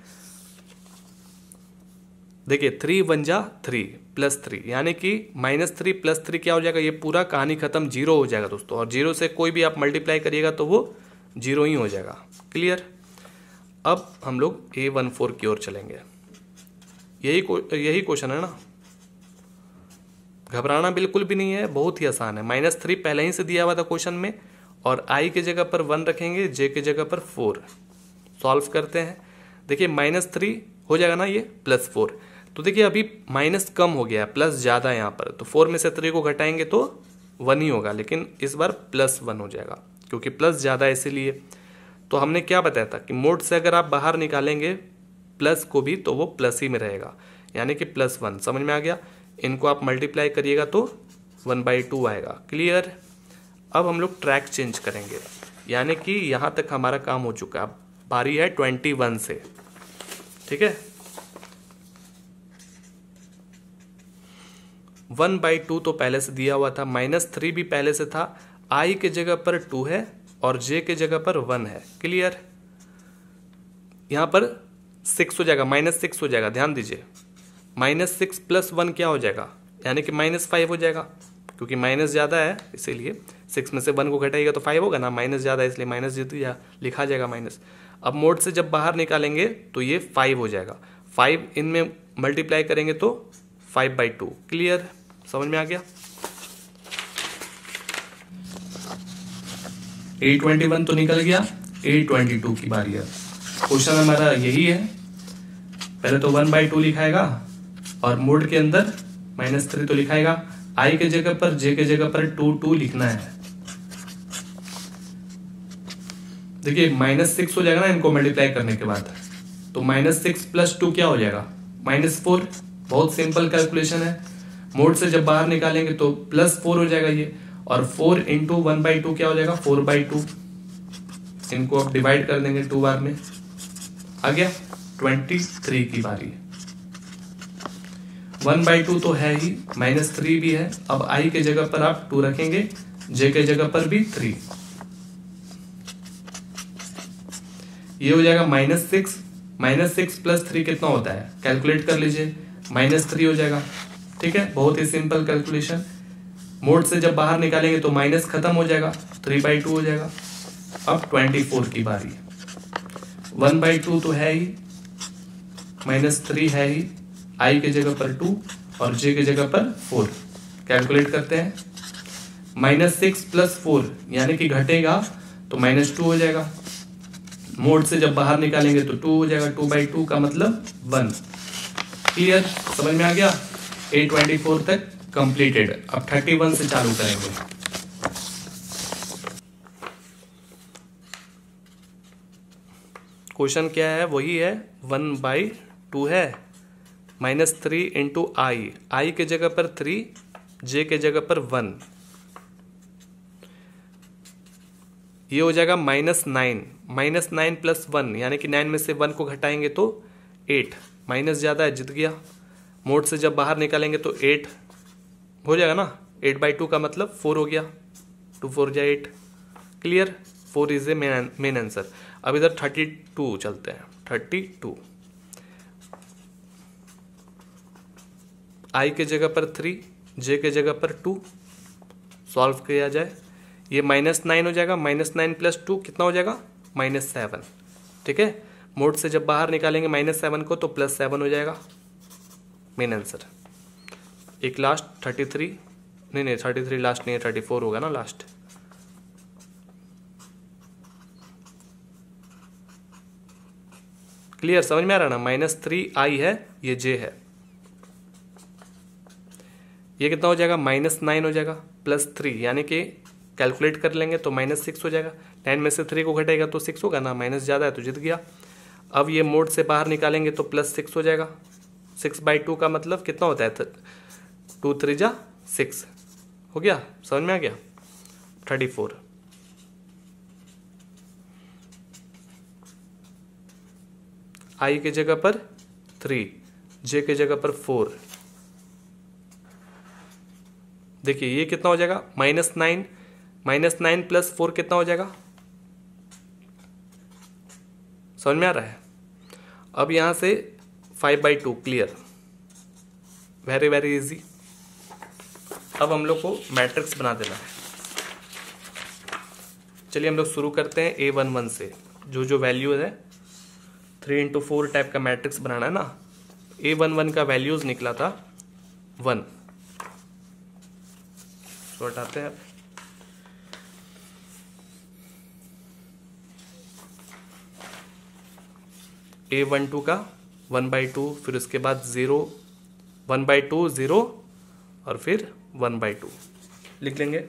देखिए थ्री वन जा थ्री प्लस थ्री यानी कि माइनस थ्री प्लस थ्री क्या हो जाएगा ये पूरा कहानी खत्म जीरो हो जाएगा दोस्तों और जीरो से कोई भी आप मल्टीप्लाई करिएगा तो वो जीरो ही हो जाएगा क्लियर अब हम लोग ए वन फोर की ओर चलेंगे यही यही क्वेश्चन है ना घबराना बिल्कुल भी नहीं है बहुत ही आसान है माइनस थ्री पहले ही से दिया हुआ था क्वेश्चन में और आई की जगह पर वन रखेंगे जे के जगह पर फोर सॉल्व करते हैं देखिए माइनस थ्री हो जाएगा ना ये प्लस फोर तो देखिए अभी माइनस कम हो गया है प्लस ज़्यादा यहाँ पर तो फोर में से थ्री को घटाएंगे तो वन ही होगा लेकिन इस बार प्लस वन हो जाएगा क्योंकि प्लस ज़्यादा है इसीलिए तो हमने क्या बताया था कि मोड से अगर आप बाहर निकालेंगे प्लस को भी तो वो प्लस ही में रहेगा यानी कि प्लस वन समझ में आ गया इनको आप मल्टीप्लाई करिएगा तो वन बाई टू आएगा क्लियर अब हम लोग ट्रैक चेंज करेंगे यानी कि यहाँ तक हमारा काम हो चुका है बारी है ट्वेंटी वन से ठीक है वन बाई टू तो पहले से दिया हुआ था माइनस थ्री भी पहले से था आई के जगह पर टू है और जे के जगह पर वन है क्लियर यहाँ पर सिक्स हो जाएगा माइनस सिक्स हो जाएगा ध्यान दीजिए माइनस सिक्स प्लस वन क्या हो जाएगा यानी कि माइनस फाइव हो जाएगा क्योंकि माइनस ज़्यादा है इसीलिए सिक्स में से वन को घटाइएगा तो फाइव होगा ना माइनस ज़्यादा है इसलिए माइनस या लिखा जाएगा माइनस अब मोड से जब बाहर निकालेंगे तो ये फाइव हो जाएगा फाइव इनमें मल्टीप्लाई करेंगे तो फाइव बाई टू क्लियर समझ में आ गया ए ट्वेंटी वन तो निकल गया ए ट्वेंटी टू की बारी है क्वेश्चन हमारा यही है पहले तो वन बाई टू लिखाएगा और मोड के अंदर माइनस थ्री तो लिखाएगा आई के जगह पर जे के जगह पर टू टू लिखना है देखिए माइनस सिक्स हो जाएगा ना इनको मल्टीप्लाई करने के बाद तो माइनस सिक्स प्लस टू क्या हो जाएगा माइनस फोर बहुत सिंपल कैलकुलेशन है मोड से जब बाहर निकालेंगे तो प्लस फोर हो जाएगा ये और four into one by two क्या हो जाएगा फोर बाई टू इनको आप डिवाइड कर देंगे टू बार में आ गया ट्वेंटी थ्री की बारी है वन बाई टू तो है ही माइनस थ्री भी है अब आई के जगह पर आप टू रखेंगे जे के जगह पर भी थ्री ये हो जाएगा minus six minus six plus three कितना होता है कैलकुलेट कर लीजिए माइनस थ्री हो जाएगा ठीक है बहुत ही सिंपल कैलकुलेशन मोड से जब बाहर निकालेंगे तो माइनस खत्म हो जाएगा थ्री बाई टू हो जाएगा अब ट्वेंटी फोर की बारी वन बाई टू तो है ही माइनस थ्री है ही आई के जगह पर टू और जे के जगह पर फोर कैलकुलेट करते हैं माइनस सिक्स प्लस फोर यानी कि घटेगा तो माइनस टू हो जाएगा मोड से जब बाहर निकालेंगे तो टू हो जाएगा टू बाई टू का मतलब वन क्लियर समझ में आ गया ए ट्वेंटी फोर तक कंप्लीटेड अब थर्टी वन से चालू करेंगे क्वेश्चन क्या है वही है वन बाई टू है minus three into i i के जगह पर थ्री जे के जगह पर वन ये हो जाएगा minus nine minus nine plus one यानी कि नाइन में से वन को घटाएंगे तो एट माइनस ज़्यादा है जित गया मोड से जब बाहर निकालेंगे तो एट हो जाएगा ना एट बाई टू का मतलब फोर हो गया टू फोर जाए eight clear four is a main answer अब इधर थर्टी टू चलते हैं थर्टी टू आई के जगह पर थ्री जे के जगह पर टू सॉल्व किया जाए ये माइनस नाइन हो जाएगा माइनस नाइन प्लस टू कितना हो जाएगा माइनस सेवन ठीक है मोड से जब बाहर निकालेंगे माइनस सेवन को तो प्लस सेवन हो जाएगा मेन आंसर एक लास्ट थर्टी थ्री नहीं नहीं थर्टी थ्री लास्ट नहीं है थर्टी फोर होगा ना लास्ट क्लियर समझ में आ रहा ना माइनस थ्री आई है ये जे है ये कितना हो जाएगा माइनस नाइन हो जाएगा प्लस थ्री यानी कि कैलकुलेट कर लेंगे तो माइनस सिक्स हो जाएगा नाइन में से थ्री को घटेगा तो सिक्स होगा ना माइनस ज़्यादा है तो जीत गया अब ये मोड से बाहर निकालेंगे तो प्लस सिक्स हो जाएगा सिक्स बाई टू का मतलब कितना होता है टू थ्री जा सिक्स हो गया समझ में आ गया थर्टी फोर आई के जगह पर थ्री जे के जगह पर फोर देखिए ये कितना हो जाएगा minus nine minus nine plus four कितना हो जाएगा समझ में आ रहा है अब यहां से five by two clear very very easy अब हम लोग को मैट्रिक्स बना देना है चलिए हम लोग शुरू करते हैं ए वन वन से जो जो वैल्यूज है थ्री इंटू फोर टाइप का मैट्रिक्स बनाना है ना ए वन वन का वैल्यूज निकला था वन इसको हटाते हैं ए वन टू का वन बाई टू फिर उसके बाद zero one by two zero और फिर वन बाई टू लिख लेंगे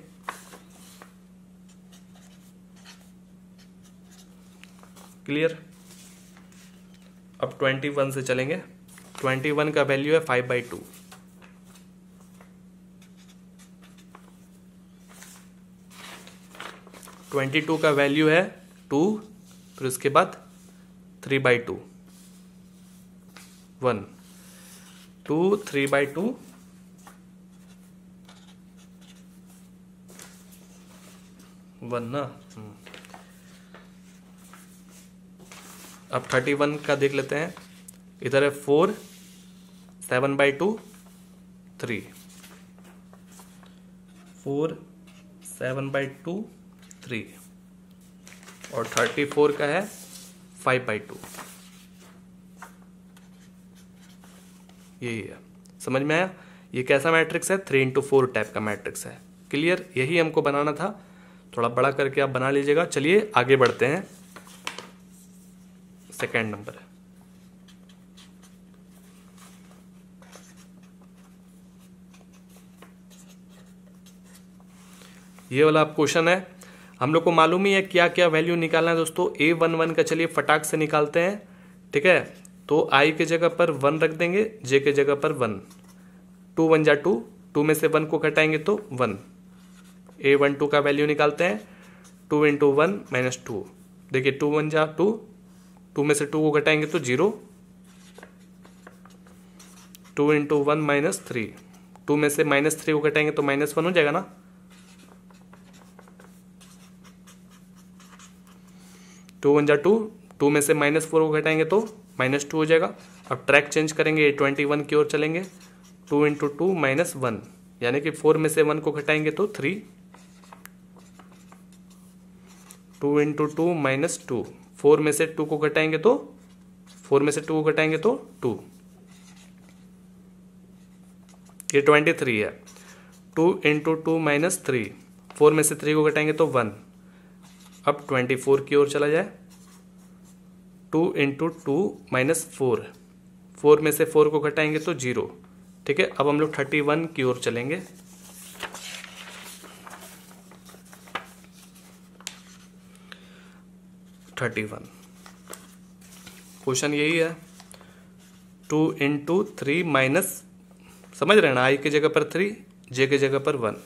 क्लियर अब ट्वेंटी वन से चलेंगे ट्वेंटी वन का वैल्यू है five by two twenty two का वैल्यू है टू फिर उसके बाद three by two one two three by two one ना hmm. अब थर्टी वन का देख लेते हैं इधर है four seven by two three four seven by two three और थर्टी फोर का है फाइव बाई टू यही है समझ में आया ये कैसा मैट्रिक्स है थ्री इंटू फोर टाइप का मैट्रिक्स है क्लियर यही हमको बनाना था थोड़ा बड़ा करके आप बना लीजिएगा चलिए आगे बढ़ते हैं सेकेंड नंबर ये वाला आप क्वेश्चन है हम लोग को मालूम ही है क्या क्या वैल्यू निकालना है दोस्तों ए वन वन का चलिए फटाक से निकालते हैं ठीक है तो आई के जगह पर वन रख देंगे जे के जगह पर वन टू वन जा टू टू में से वन को घटाएंगे तो वन ए वन टू का वैल्यू निकालते हैं two into one minus two देखिए टू वन जा टू टू में से टू को घटाएंगे तो zero two into one minus three two में से माइनस थ्री को घटाएंगे तो माइनस वन हो जाएगा ना टू वन जा टू टू में से माइनस फोर को घटाएंगे तो माइनस टू हो जाएगा अब ट्रैक चेंज करेंगे ये ट्वेंटी वन की ओर चलेंगे two into two minus one यानी कि फोर में से वन को घटाएंगे तो three two into two minus two four में से टू को घटाएंगे तो फोर में से टू को घटाएंगे तो टू ये ट्वेंटी थ्री है two into two minus three four में से थ्री को घटाएंगे तो वन अब ट्वेंटी फोर की ओर चला जाए two into two minus four four में से फोर को घटाएंगे तो जीरो ठीक है अब हम लोग थर्टी वन की ओर चलेंगे थर्टी वन क्वेश्चन यही है टू इंटू थ्री माइनस समझ रहे ना आई की जगह पर थ्री जे की जगह पर वन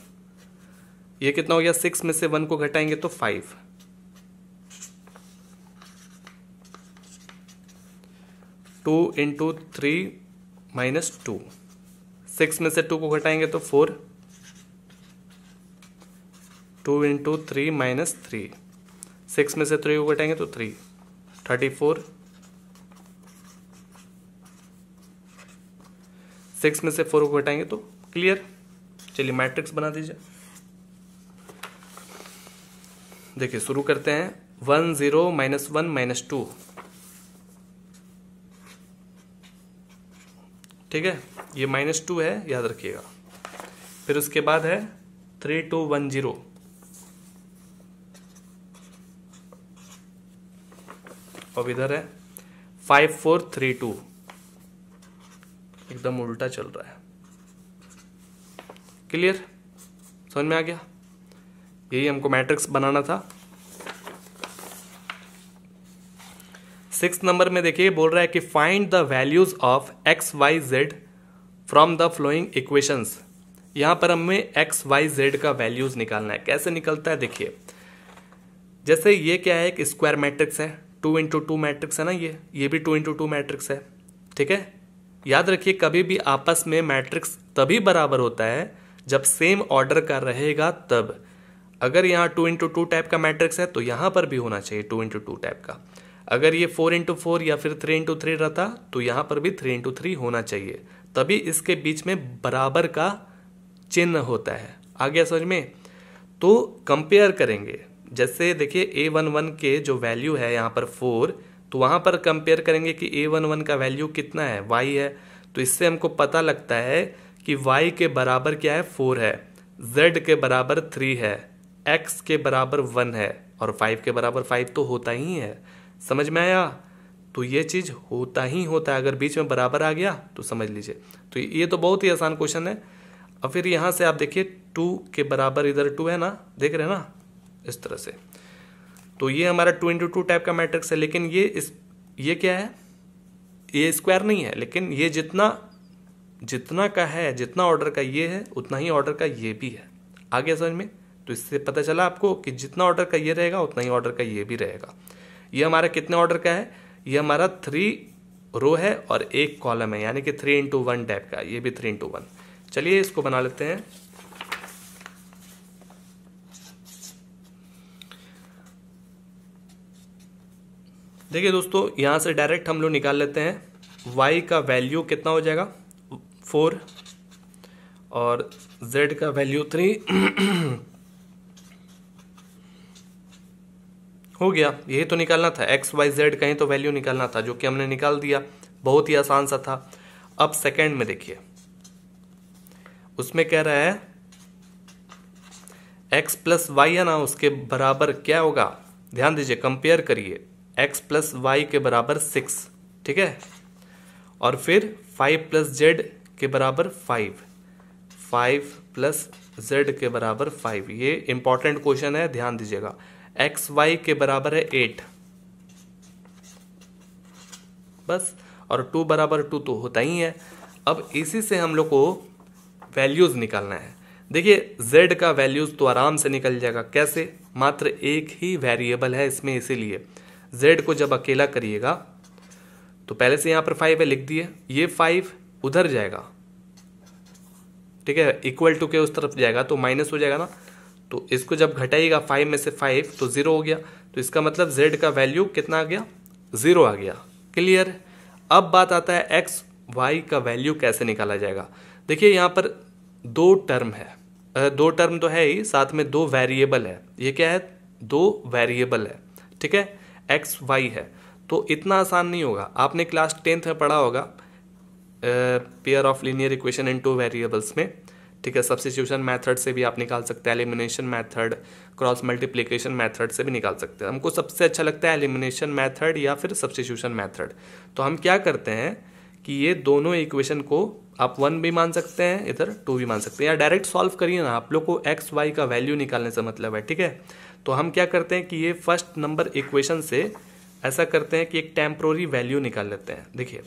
ये कितना हो गया सिक्स में से वन को घटाएंगे तो five two into three minus two six में से टू को घटाएंगे तो four two into three minus three six में से थ्री को घटाएंगे तो थ्री थर्टी फोर सिक्स में से फोर को घटाएंगे तो क्लियर चलिए मैट्रिक्स बना दीजिए देखिए शुरू करते हैं one zero minus one minus two ठीक है ये माइनस टू है याद रखिएगा फिर उसके बाद है थ्री टू वन जीरो अब इधर है फाइव फोर थ्री टू एकदम उल्टा चल रहा है क्लियर समझ में आ गया यही हमको मैट्रिक्स बनाना था सिक्स नंबर में देखिए बोल रहा है कि find the values of x y z from the following equations यहां पर हमें एक्स वाई जेड का वैल्यूज निकालना है कैसे निकलता है देखिए जैसे ये क्या है एक स्क्वायर मैट्रिक्स है टू इंटू टू मैट्रिक्स है ना ये ये भी टू इंटू टू मैट्रिक्स है ठीक है याद रखिए कभी भी आपस में मैट्रिक्स तभी बराबर होता है जब सेम ऑर्डर का रहेगा तब अगर यहाँ टू इंटू टू टाइप का मैट्रिक्स है तो यहां पर भी होना चाहिए टू इंटू टू टाइप का अगर ये फोर इंटू फोर या फिर थ्री इंटू थ्री रहता तो यहाँ पर भी थ्री इंटू थ्री होना चाहिए तभी इसके बीच में बराबर का चिन्ह होता है आ गया समझ में तो कंपेयर करेंगे जैसे देखिए ए वन वन के जो वैल्यू है यहाँ पर फोर तो वहाँ पर कंपेयर करेंगे कि ए वन वन का वैल्यू कितना है वाई है तो इससे हमको पता लगता है कि वाई के बराबर क्या है फोर है जेड के बराबर थ्री है एक्स के बराबर वन है और फाइव के बराबर फाइव तो होता ही है समझ में आया तो ये चीज़ होता ही होता है अगर बीच में बराबर आ गया तो समझ लीजिए तो ये तो बहुत ही आसान क्वेश्चन है और फिर यहाँ से आप देखिए टू के बराबर इधर टू है ना देख रहे हैं ना इस तरह से तो ये हमारा टू इंटू टू टाइप का मैट्रिक्स है लेकिन ये इस ये क्या है ये स्क्वायर नहीं है लेकिन ये जितना जितना का है जितना ऑर्डर का ये है उतना ही ऑर्डर का ये भी है आ गया समझ में तो इससे पता चला आपको कि जितना ऑर्डर का ये रहेगा उतना ही ऑर्डर का ये भी रहेगा ये हमारा कितने ऑर्डर का है ये हमारा थ्री रो है और एक कॉलम है यानी कि थ्री इंटू वन टाइप का ये भी थ्री इंटू वन चलिए इसको बना लेते हैं देखिए दोस्तों यहां से डायरेक्ट हम लोग निकाल लेते हैं y का वैल्यू कितना हो जाएगा फोर और z का वैल्यू थ्री हो गया यही तो निकालना था एक्स वाई जेड कहीं तो वैल्यू निकालना था जो कि हमने निकाल दिया बहुत ही आसान सा था अब सेकेंड में देखिए उसमें कह रहा है एक्स प्लस वाई है ना उसके बराबर क्या होगा ध्यान दीजिए कंपेयर करिए एक्स प्लस वाई के बराबर सिक्स ठीक है और फिर फाइव प्लस जेड के बराबर फाइव फाइव प्लस जेड के बराबर फाइव ये इंपॉर्टेंट क्वेश्चन है ध्यान दीजिएगा एक्स वाई के बराबर है एट बस और टू बराबर टू तो होता ही है अब इसी से हम लोग को वैल्यूज़ निकालना है देखिए z का वैल्यूज़ तो आराम से निकल जाएगा कैसे मात्र एक ही वेरिएबल है इसमें इसीलिए z को जब अकेला करिएगा तो पहले से यहां पर फाइव है लिख दिए ये फाइव उधर जाएगा ठीक है इक्वल टू के उस तरफ जाएगा तो माइनस हो जाएगा ना तो इसको जब घटाइएगा फाइव में से फाइव तो ज़ीरो हो गया तो इसका मतलब जेड का वैल्यू कितना आ गया ज़ीरो आ गया क्लियर अब बात आता है एक्स वाई का वैल्यू कैसे निकाला जाएगा देखिए यहाँ पर दो टर्म है दो टर्म तो है ही साथ में दो वेरिएबल है ये क्या है दो वेरिएबल है ठीक है एक्स वाई है तो इतना आसान नहीं होगा आपने क्लास टेंथ में पढ़ा होगा pair of linear equation in two variables में ठीक है सब्सटीट्यूशन मैथड से भी आप निकाल सकते हैं elimination method cross multiplication method से भी निकाल सकते हैं हमको सबसे अच्छा लगता है एलिमिनेशन मैथड या फिर सब्सटीट्यूशन मैथड तो हम क्या करते हैं कि ये दोनों इक्वेशन को आप वन भी मान सकते हैं इधर टू भी मान सकते हैं या डायरेक्ट सॉल्व करिए ना आप लोग को एक्स वाई का वैल्यू निकालने से मतलब है ठीक है तो हम क्या करते हैं कि ये फर्स्ट नंबर इक्वेशन से ऐसा करते हैं कि एक टेम्प्रोरी वैल्यू निकाल लेते हैं देखिए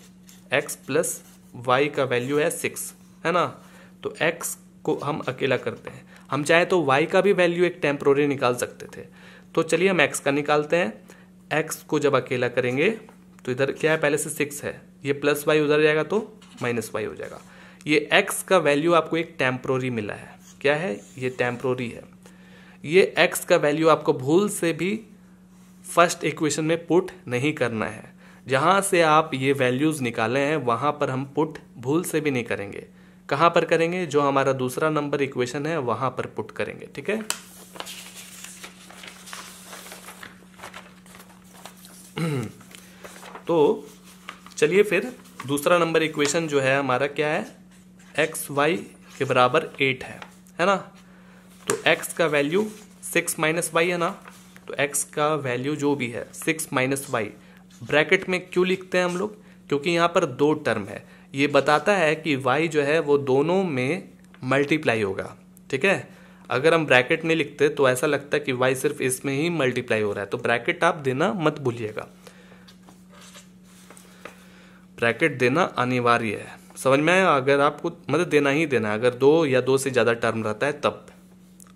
एक्स प्लस वाई का वैल्यू है सिक्स है ना तो एक्स को हम अकेला करते हैं हम चाहें तो वाई का भी वैल्यू एक टेम्प्रोरी निकाल सकते थे तो चलिए हम एक्स का निकालते हैं एक्स को जब अकेला करेंगे तो इधर क्या है पहले से सिक्स है ये प्लस वाई उधर जाएगा तो माइनस वाई हो जाएगा ये एक्स का वैल्यू आपको एक टेम्प्रोरी मिला है क्या है ये टेम्प्रोरी है ये एक्स का वैल्यू आपको भूल से भी फर्स्ट इक्वेशन में पुट नहीं करना है जहाँ से आप ये वैल्यूज़ निकाले हैं वहाँ पर हम पुट भूल से भी नहीं करेंगे कहाँ पर करेंगे जो हमारा दूसरा नंबर इक्वेशन है वहां पर पुट करेंगे ठीक है तो चलिए फिर दूसरा नंबर इक्वेशन जो है हमारा क्या है एक्स वाई के बराबर एट है है ना तो एक्स का वैल्यू सिक्स माइनस वाई है ना तो एक्स का वैल्यू जो भी है सिक्स माइनस वाई ब्रैकेट में क्यों लिखते हैं हम लोग क्योंकि यहाँ पर दो टर्म है ये बताता है कि वाई जो है वो दोनों में मल्टीप्लाई होगा ठीक है अगर हम ब्रैकेट नहीं लिखते तो ऐसा लगता है कि वाई सिर्फ इसमें ही मल्टीप्लाई हो रहा है तो ब्रैकेट आप देना मत भूलिएगा ब्रैकेट देना अनिवार्य है समझ में आया अगर आपको मतलब देना ही देना है अगर दो या दो से ज़्यादा टर्म रहता है तब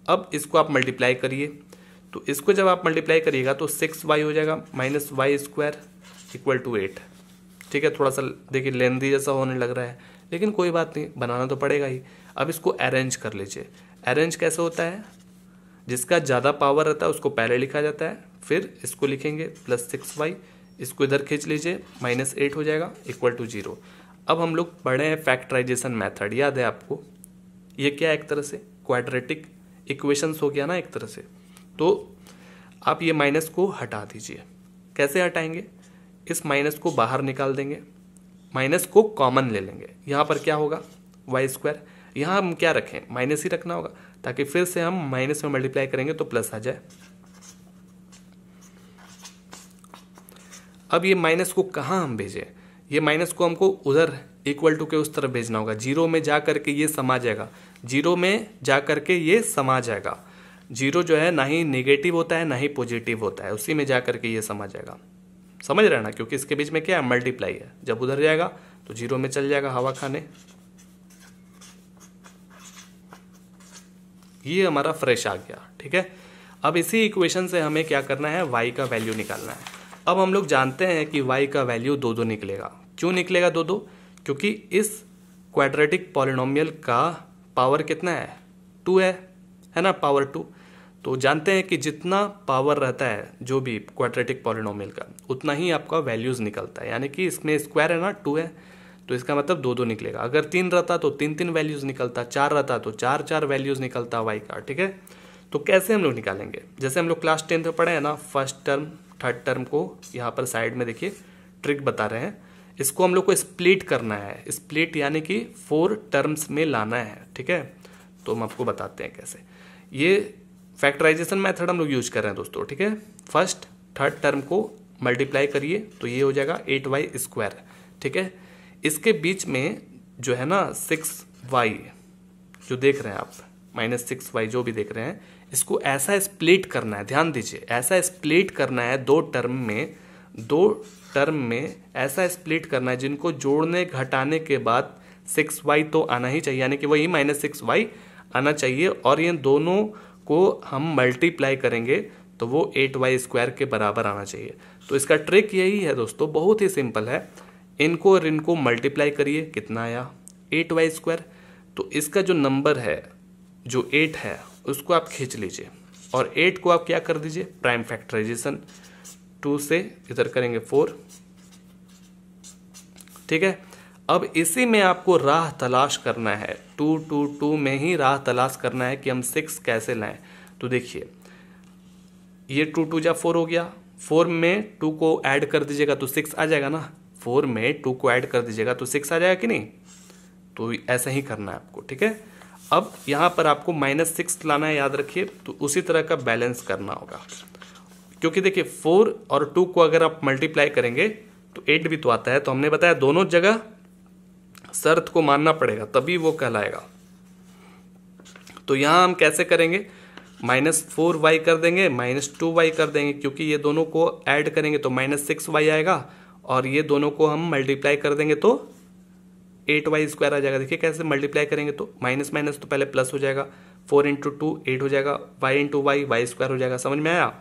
अब इसको आप मल्टीप्लाई करिए तो इसको जब आप मल्टीप्लाई करिएगा तो सिक्स वाई हो जाएगा minus y square equal to eight ठीक है थोड़ा सा देखिए लेंदी जैसा होने लग रहा है लेकिन कोई बात नहीं बनाना तो पड़ेगा ही अब इसको अरेंज कर लीजिए अरेंज कैसे होता है जिसका ज़्यादा पावर रहता है उसको पहले लिखा जाता है फिर इसको लिखेंगे प्लस सिक्स वाई इसको इधर खींच लीजिए माइनस एट हो जाएगा इक्वल टू जीरो अब हम लोग पढ़े हैं फैक्टराइजेशन मैथड याद है आपको ये क्या है एक तरह से क्वाड्रेटिक इक्वेशंस हो गया ना एक तरह से तो आप ये माइनस को हटा दीजिए कैसे हटाएंगे इस माइनस को बाहर निकाल देंगे माइनस को कॉमन ले लेंगे यहाँ पर क्या होगा वाई स्क्वायर यहाँ हम क्या रखें माइनस ही रखना होगा ताकि फिर से हम माइनस में मल्टीप्लाई करेंगे तो प्लस आ जाए अब ये माइनस को कहाँ हम भेजें ये माइनस को हमको उधर इक्वल टू के उस तरफ भेजना होगा जीरो में जा करके ये समा जाएगा जीरो में जा करके ये समा जाएगा जीरो जो है ना ही नेगेटिव होता है ना ही पॉजिटिव होता है उसी में जा करके ये समा जाएगा समझ रहे ना क्योंकि इसके बीच में क्या है मल्टीप्लाई है जब उधर जाएगा तो जीरो में चल जाएगा हवा खाने ये हमारा फ्रेश आ गया ठीक है अब इसी इक्वेशन से हमें क्या करना है वाई का वैल्यू निकालना है अब हम लोग जानते हैं कि वाई का वैल्यू दो दो निकलेगा क्यों निकलेगा दो दो क्योंकि इस क्वाड्रेटिक पॉलिनोमियल का पावर कितना है टू है है ना पावर टू तो जानते हैं कि जितना पावर रहता है जो भी क्वाड्रेटिक पॉलिनोमियल का उतना ही आपका वैल्यूज़ निकलता है यानी कि इसमें स्क्वायर है ना टू है तो इसका मतलब दो दो निकलेगा अगर तीन रहता तो तीन तीन वैल्यूज़ निकलता चार रहता तो चार चार वैल्यूज़ निकलता वाई का ठीक है तो कैसे हम लोग निकालेंगे जैसे हम लोग क्लास टेंथ में पढ़े हैं ना फर्स्ट टर्म थर्ड टर्म को यहाँ पर साइड में देखिए ट्रिक बता रहे हैं इसको हम लोग को स्प्लिट करना है स्प्लिट यानी कि फोर टर्म्स में लाना है ठीक है तो हम आपको बताते हैं कैसे ये फैक्टराइजेशन मेथड हम लोग यूज कर रहे हैं दोस्तों ठीक है फर्स्ट थर्ड टर्म को मल्टीप्लाई करिए तो ये हो जाएगा एट वाई स्क्वायर ठीक है इसके बीच में जो है ना सिक्स वाई जो देख रहे हैं आप माइनस सिक्स वाई जो भी देख रहे हैं इसको ऐसा स्प्लिट करना है ध्यान दीजिए ऐसा स्प्लिट करना है दो टर्म में दो टर्म में ऐसा स्प्लिट करना है जिनको जोड़ने घटाने के बाद सिक्स वाई तो आना ही चाहिए यानी कि वही माइनस सिक्स वाई आना चाहिए और ये दोनों को हम मल्टीप्लाई करेंगे तो वो एट वाई स्क्वायर के बराबर आना चाहिए तो इसका ट्रिक यही है दोस्तों बहुत ही सिंपल है इनको और इनको मल्टीप्लाई करिए कितना आया एट वाई स्क्वायर तो इसका जो नंबर है जो एट है उसको आप खींच लीजिए और एट को आप क्या कर दीजिए प्राइम फैक्टराइजेशन टू से इधर करेंगे फोर ठीक है अब इसी में आपको राह तलाश करना है टू टू टू में ही राह तलाश करना है कि हम सिक्स कैसे लाएं तो देखिए ये टू टू या फोर हो गया फोर में टू को ऐड कर दीजिएगा तो सिक्स आ जाएगा ना फोर में टू को ऐड कर दीजिएगा तो सिक्स आ जाएगा कि नहीं तो ऐसा ही करना है आपको ठीक है अब यहाँ पर आपको माइनस सिक्स लाना है याद रखिए तो उसी तरह का बैलेंस करना होगा क्योंकि देखिए फोर और टू को अगर आप मल्टीप्लाई करेंगे तो एट भी तो आता है तो हमने बताया दोनों जगह शर्त को मानना पड़ेगा तभी वो कहलाएगा तो यहां हम कैसे करेंगे माइनस फोर वाई कर देंगे माइनस टू वाई कर देंगे क्योंकि ये दोनों को ऐड करेंगे तो माइनस सिक्स वाई आएगा और ये दोनों को हम मल्टीप्लाई कर देंगे तो एट वाई स्क्वायर आ जाएगा देखिए कैसे मल्टीप्लाई करेंगे तो माइनस माइनस तो पहले प्लस हो जाएगा फोर इंटू टू एट हो जाएगा y into y y square हो जाएगा समझ में आया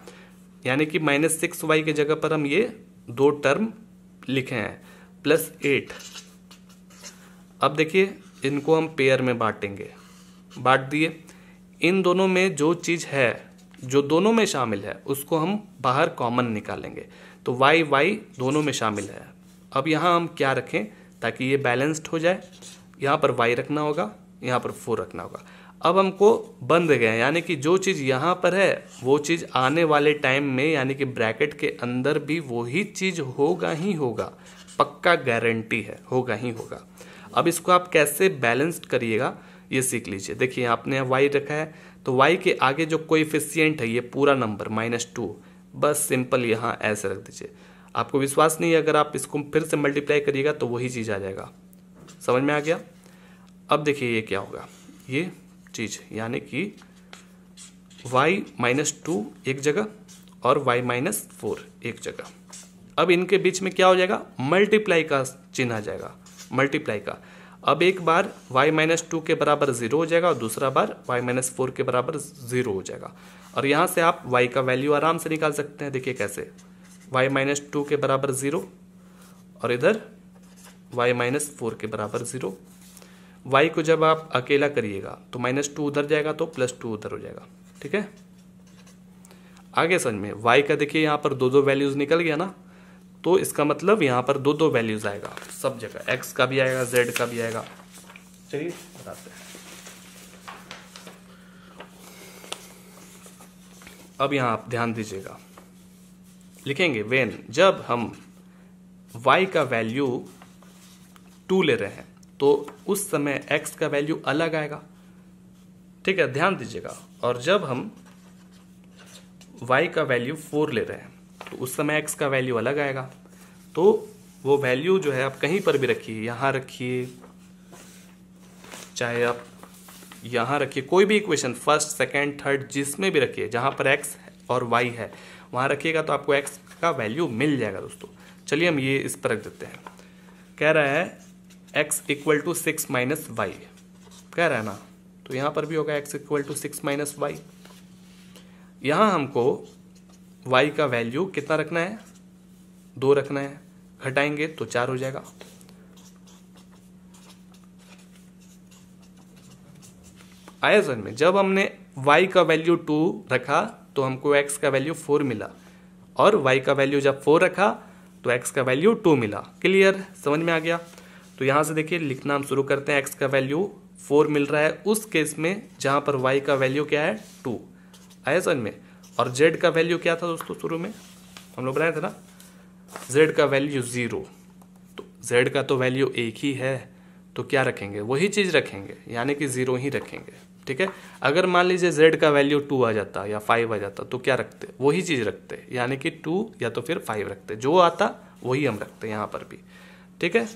यानी कि माइनस सिक्स वाई की जगह पर हम ये दो टर्म लिखे हैं प्लस एट अब देखिए इनको हम पेयर में बांटेंगे बांट दिए इन दोनों में जो चीज़ है जो दोनों में शामिल है उसको हम बाहर कॉमन निकालेंगे तो वाई वाई दोनों में शामिल है अब यहाँ हम क्या रखें ताकि ये बैलेंस्ड हो जाए यहाँ पर वाई रखना होगा यहाँ पर फोर रखना होगा अब हमको बंद गए यानी कि जो चीज़ यहाँ पर है वो चीज़ आने वाले टाइम में यानी कि ब्रैकेट के अंदर भी वही चीज़ होगा ही होगा पक्का गारंटी है होगा ही होगा अब इसको आप कैसे बैलेंस्ड करिएगा ये सीख लीजिए देखिए आपने वाई रखा है तो वाई के आगे जो कोइफिशियंट है ये पूरा नंबर माइनस टू बस सिंपल यहाँ ऐसे रख दीजिए आपको विश्वास नहीं है अगर आप इसको फिर से मल्टीप्लाई करिएगा तो वही चीज़ आ जाएगा समझ में आ गया अब देखिए ये क्या होगा ये चीज़ यानी कि y माइनस टू एक जगह और y माइनस फोर एक जगह अब इनके बीच में क्या हो जाएगा मल्टीप्लाई का चिन्ह आ जाएगा मल्टीप्लाई का अब एक बार y माइनस टू के बराबर ज़ीरो हो जाएगा और दूसरा बार y माइनस फोर के बराबर ज़ीरो हो जाएगा और यहाँ से आप y का वैल्यू आराम से निकाल सकते हैं देखिए कैसे y माइनस टू के बराबर ज़ीरो और इधर y माइनस फोर के बराबर ज़ीरो y को जब आप अकेला करिएगा तो माइनस टू उधर जाएगा तो प्लस टू उधर हो जाएगा ठीक है आगे समझ में y का देखिए यहाँ पर दो दो वैल्यूज़ निकल गया ना तो इसका मतलब यहाँ पर दो दो वैल्यूज आएगा सब जगह एक्स का भी आएगा जेड का भी आएगा चलिए बताते हैं अब यहां आप ध्यान दीजिएगा लिखेंगे वेन जब हम y का वैल्यू टू ले रहे हैं तो उस समय x का वैल्यू अलग आएगा ठीक है ध्यान दीजिएगा और जब हम y का वैल्यू फोर ले रहे हैं तो उस समय एक्स का वैल्यू अलग आएगा तो वो वैल्यू जो है आप कहीं पर भी रखिए यहाँ रखिए चाहे आप यहाँ रखिए कोई भी इक्वेशन फर्स्ट सेकेंड थर्ड जिसमें भी रखिए जहाँ पर एक्स और वाई है वहाँ रखिएगा तो आपको एक्स का वैल्यू मिल जाएगा दोस्तों चलिए हम ये इस पर रख देते हैं कह रहा है x equal to six minus y कह रहा है ना तो यहाँ पर भी होगा x equal to six minus y यहाँ हमको वाई का वैल्यू कितना रखना है दो रखना है घटाएंगे तो चार हो जाएगा आया सर में जब हमने y का वैल्यू टू रखा तो हमको x का वैल्यू फोर मिला और y का वैल्यू जब फोर रखा तो x का वैल्यू टू मिला क्लियर समझ में आ गया तो यहां से देखिए लिखना हम शुरू करते हैं x का वैल्यू फोर मिल रहा है उस केस में जहां पर y का वैल्यू क्या है टू आया समझ में और जेड का वैल्यू क्या था दोस्तों शुरू में हम लोग बनाए थे ना जेड का वैल्यू ज़ीरो तो जेड का तो वैल्यू एक ही है तो क्या रखेंगे वही चीज़ रखेंगे यानी कि ज़ीरो ही रखेंगे ठीक है अगर मान लीजिए जेड का वैल्यू टू आ जाता या फाइव आ जाता तो क्या रखते वही चीज़ रखते यानी कि टू या तो फिर फाइव रखते जो आता वही हम रखते यहाँ पर भी ठीक है